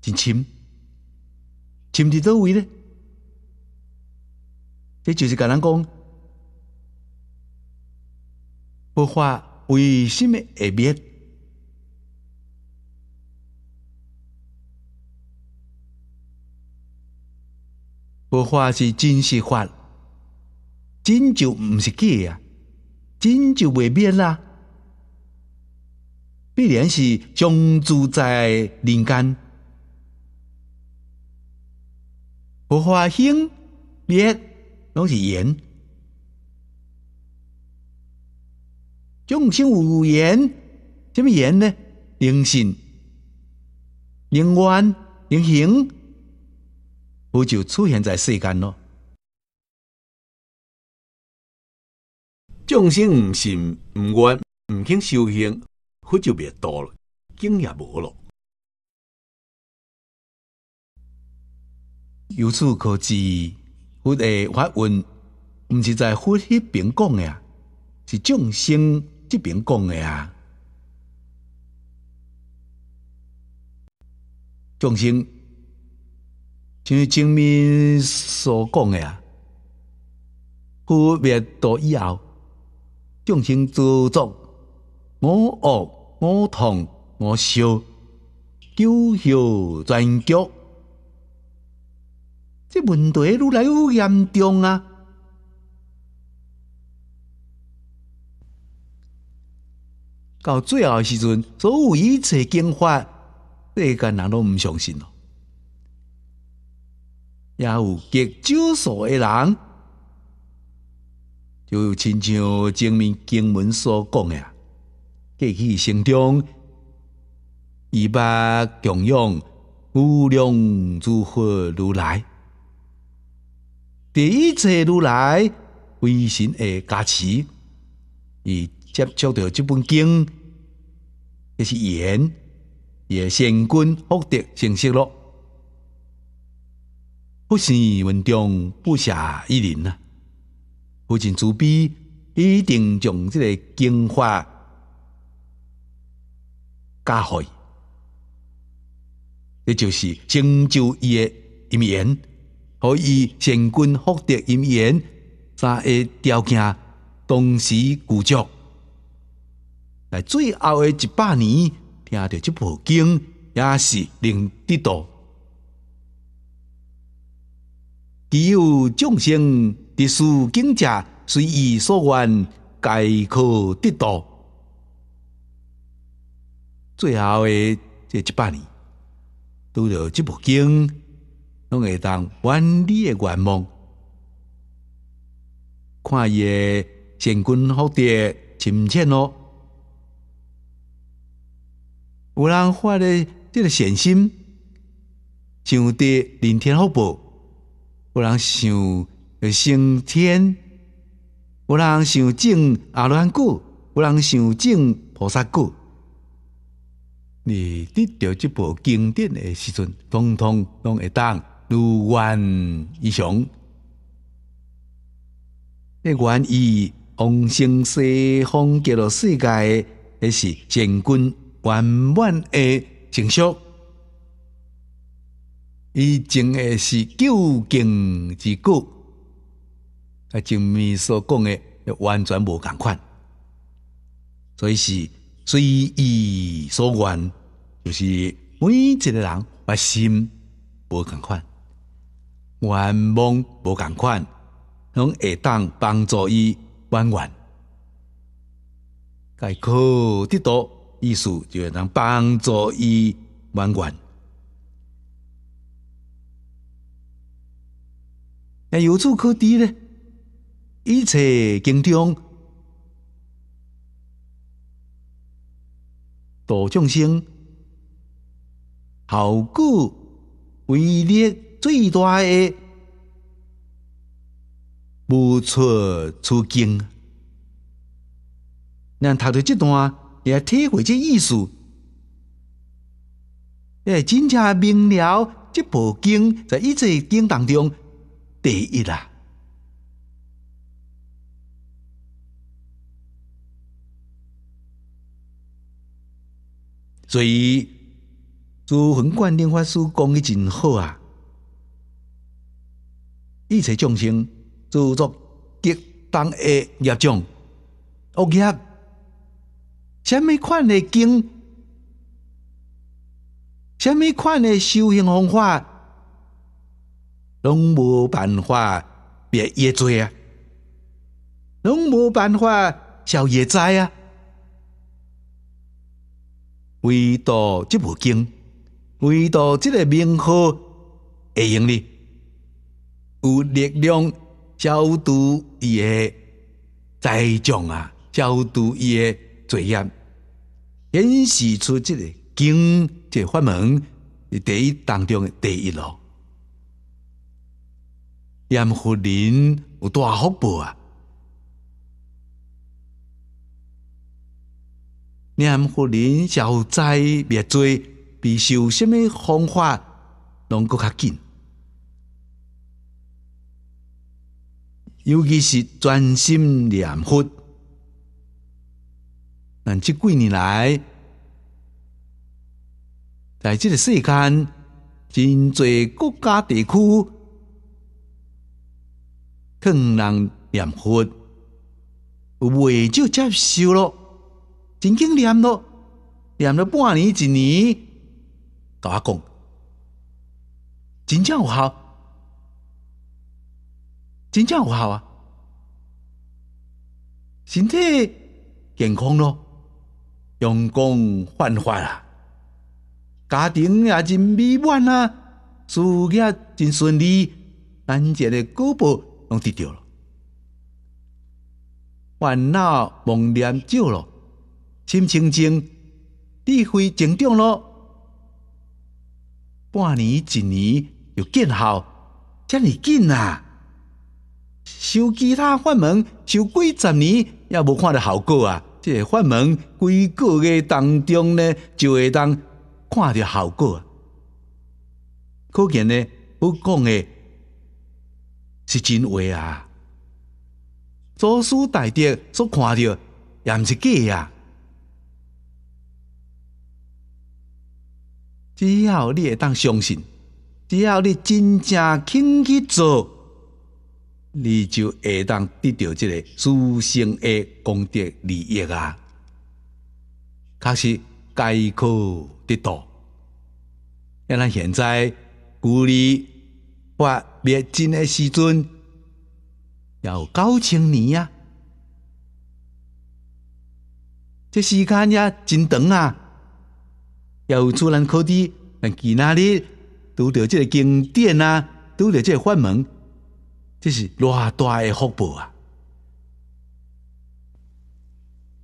Speaker 1: 真深，深伫倒位呢？这就是甲咱讲，佛法为什么而灭？佛法是真实法，真就毋是假啊，真就袂灭啦。必然是降住在人间，佛法兴灭拢是缘。众生有缘，什么缘呢？灵性、灵愿、灵行，不就出现在世间咯？众生毋信、毋愿、毋肯修行。佛就灭道了，经也无了。由此可知，佛的法问毋是在佛迄边讲的呀，是众生即边讲的呀。众生，像前面所讲的呀，佛灭道以后，众生执作我恶。我痛我烧，九霄全局。这问题愈来愈严重啊！到最后时阵，所有一切经法，世间人都唔相信咯，也有极少数诶人，就亲像前面经文所讲诶。记起心中，一百供养无量诸佛如来，第一切如来微心而加持，以接触到这本经，也是言也，善根福德成熟了，不是文中不下一人呐，不仅祖比一定将这个经化。加害，这就是成就伊个因缘，和伊善君福德因缘，三个条件同时具足，在最后的一百年，听到这部经也是能得到。只有众生得受经者，随意所愿，皆可得到。最后的这一百年，拄着这部经，拢会当万里的愿望，看也乾坤浩劫，深浅咯。有人发的这个善心，想得临天福报；有人想升天，有人想种阿罗汉果，有人想种菩萨果。你得到这部经典的时，阵，通通拢会当如愿以偿。那愿意往生西方极乐世界，那是前军圆满的成熟。伊前的是究竟之故，啊，前面所讲的完全无共款，所以是随意所愿。就是每一个人，心无同款，愿望无同款，拢会当帮助伊圆弯，该靠得到意思，就会当帮助伊圆弯。那有此可得呢？一切经中，度众生。效果威力最大的，无出境。经。那读到这段也体会这意思，诶，真正明了这部经，在一切经当中第一啦。所以。诸横观念佛疏讲的真好啊！一切众生，诸作皆当业业障，业什么款的经，什么款的修行方法，拢无办法灭业罪啊！拢无办法消业灾啊！唯独这部经。唯独即个名号会用呢，有力量消除伊诶灾障啊，消除伊诶罪业，显示出即个经个法门第一当中诶第一咯。念佛人有大福报啊！念佛人消灾灭罪。比受什么方法拢搁较紧，尤其是专心念佛。但即几年来，在这个世间，真侪国家地区，劝人念佛，未少接受了，真经念了，念了半年、一年。甲我讲，真正有效，真正有效啊！身体健康咯，阳光焕发啊，家庭也真美满啊，事业真顺利，咱前个胳膊拢得着了，烦恼忘念少了，心清净，智慧增长咯。半年、一年又见效，遮尔紧啊！修其他法门修几十年也无看到效果啊！这个法门几个月当中呢，就会当看到效果。可见呢，佛讲的是真话啊！祖师大德所看到，也毋是假啊！只要你会当相信，只要你真正肯去做，你就会当得到这个殊胜的功德利益啊！确实，该可得到？那现在故里发灭尽的时阵，要九千年啊，这时间也真长啊！也有主人可知，但其他哩拄着即个经典啊，拄着即个法门，这是偌大诶福报啊！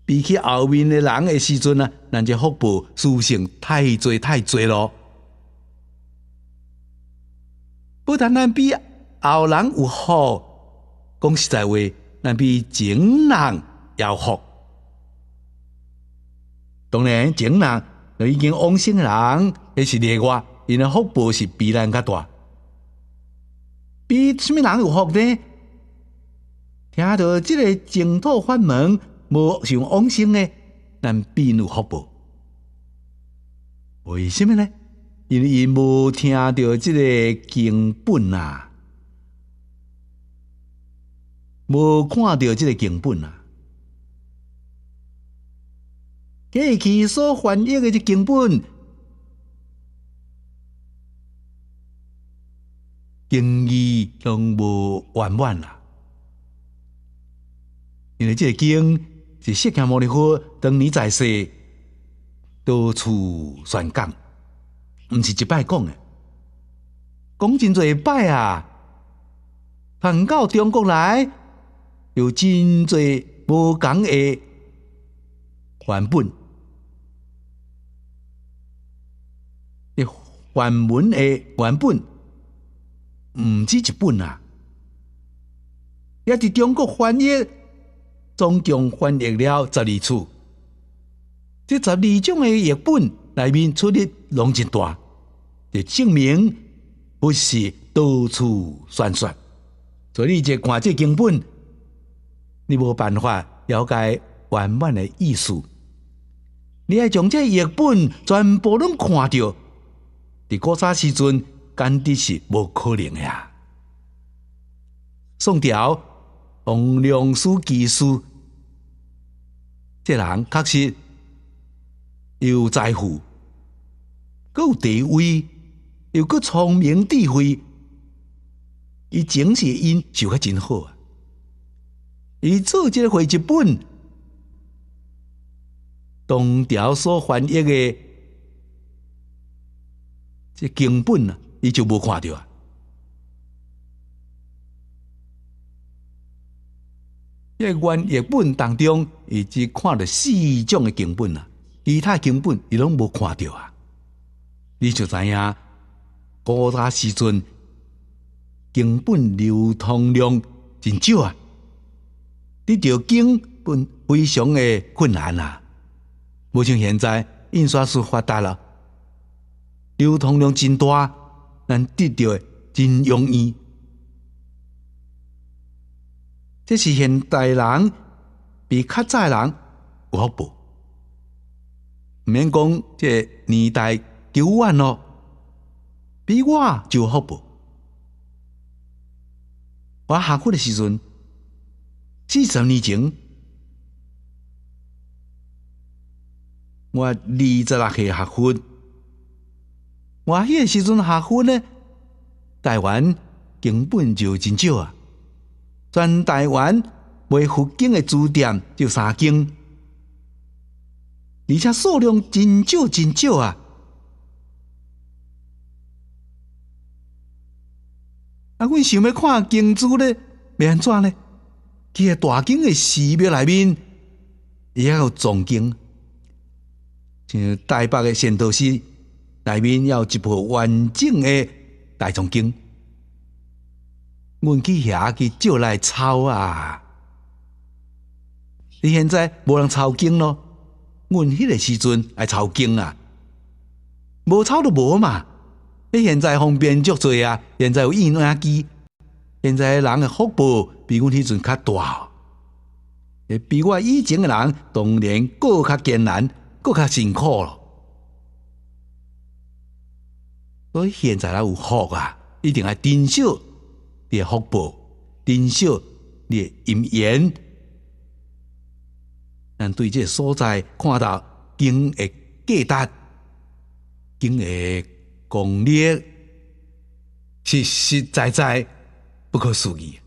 Speaker 1: 比起后面诶人诶时阵啊，咱这福报殊胜太侪太侪咯。不但咱比后人有福，讲实在话，咱比前人要福。当然，前人。那已经往生的人，那是例外，因的福报是比咱较大。比什么人有福呢？听到即个净土法门，无想往生的，但必有福报。为什么呢？因为因无听到即个经本啊，无看到即个经本啊。这期所反映的这根本经义都无完满啦，因为这个经是世迦牟尼佛当你在世到处宣讲，毋是一摆讲的，讲真侪摆啊，传到中国来有真侪无讲的，还本。原文的原本毋止一本啊，也是中国翻译总共翻译了十二处，这十二种的译本内面出入拢真大，就证明不是到处算算。所以你一看这根本，你无办法了解梵文的意思。你爱将这译本全部拢看着。伫古早时阵，简直是无可能呀！宋朝王梁书记书，这人确实又在乎，有地位，又够聪明智慧，伊整是因就较真好啊！伊做这个回一本，唐朝所翻译的。这根本啊，伊就无看到啊！个原译本当中，伊只看到四种的根本啊，其他根本伊拢无看到啊！你就知影，古早时阵，根本流通量真少啊！你条根本非常的困难啊！不像现在印刷术发达了。流通量真大，咱得到诶真容易。这是现代人比早诶人有报，毋免讲这年代久远咯，比我就好报。我下课的时阵，四十年前，我二十六岁学佛。我迄个时阵下昏呢，台湾根本就真少啊！全台湾卖佛经的书店就三间，而且数量真少真少啊！啊，阮想要看经书咧，要安怎呢？去大经的寺庙内面，伊还有藏经，像台北的圣斗寺。内面有一部完整的大钟经，阮去遐去借来抄啊！你现在无人抄经咯，阮迄个时阵爱抄经啊，无抄就无嘛。你现在方便足多啊，现在有印刷机，现在人诶，福报比阮迄阵较大，也比我以前诶人当然更较艰难，更较辛苦咯。所以现在来有福啊，一定要珍惜你的福报，珍惜你的姻缘。但对这所在看到经的价值、经的功力，是实实在在不可思议。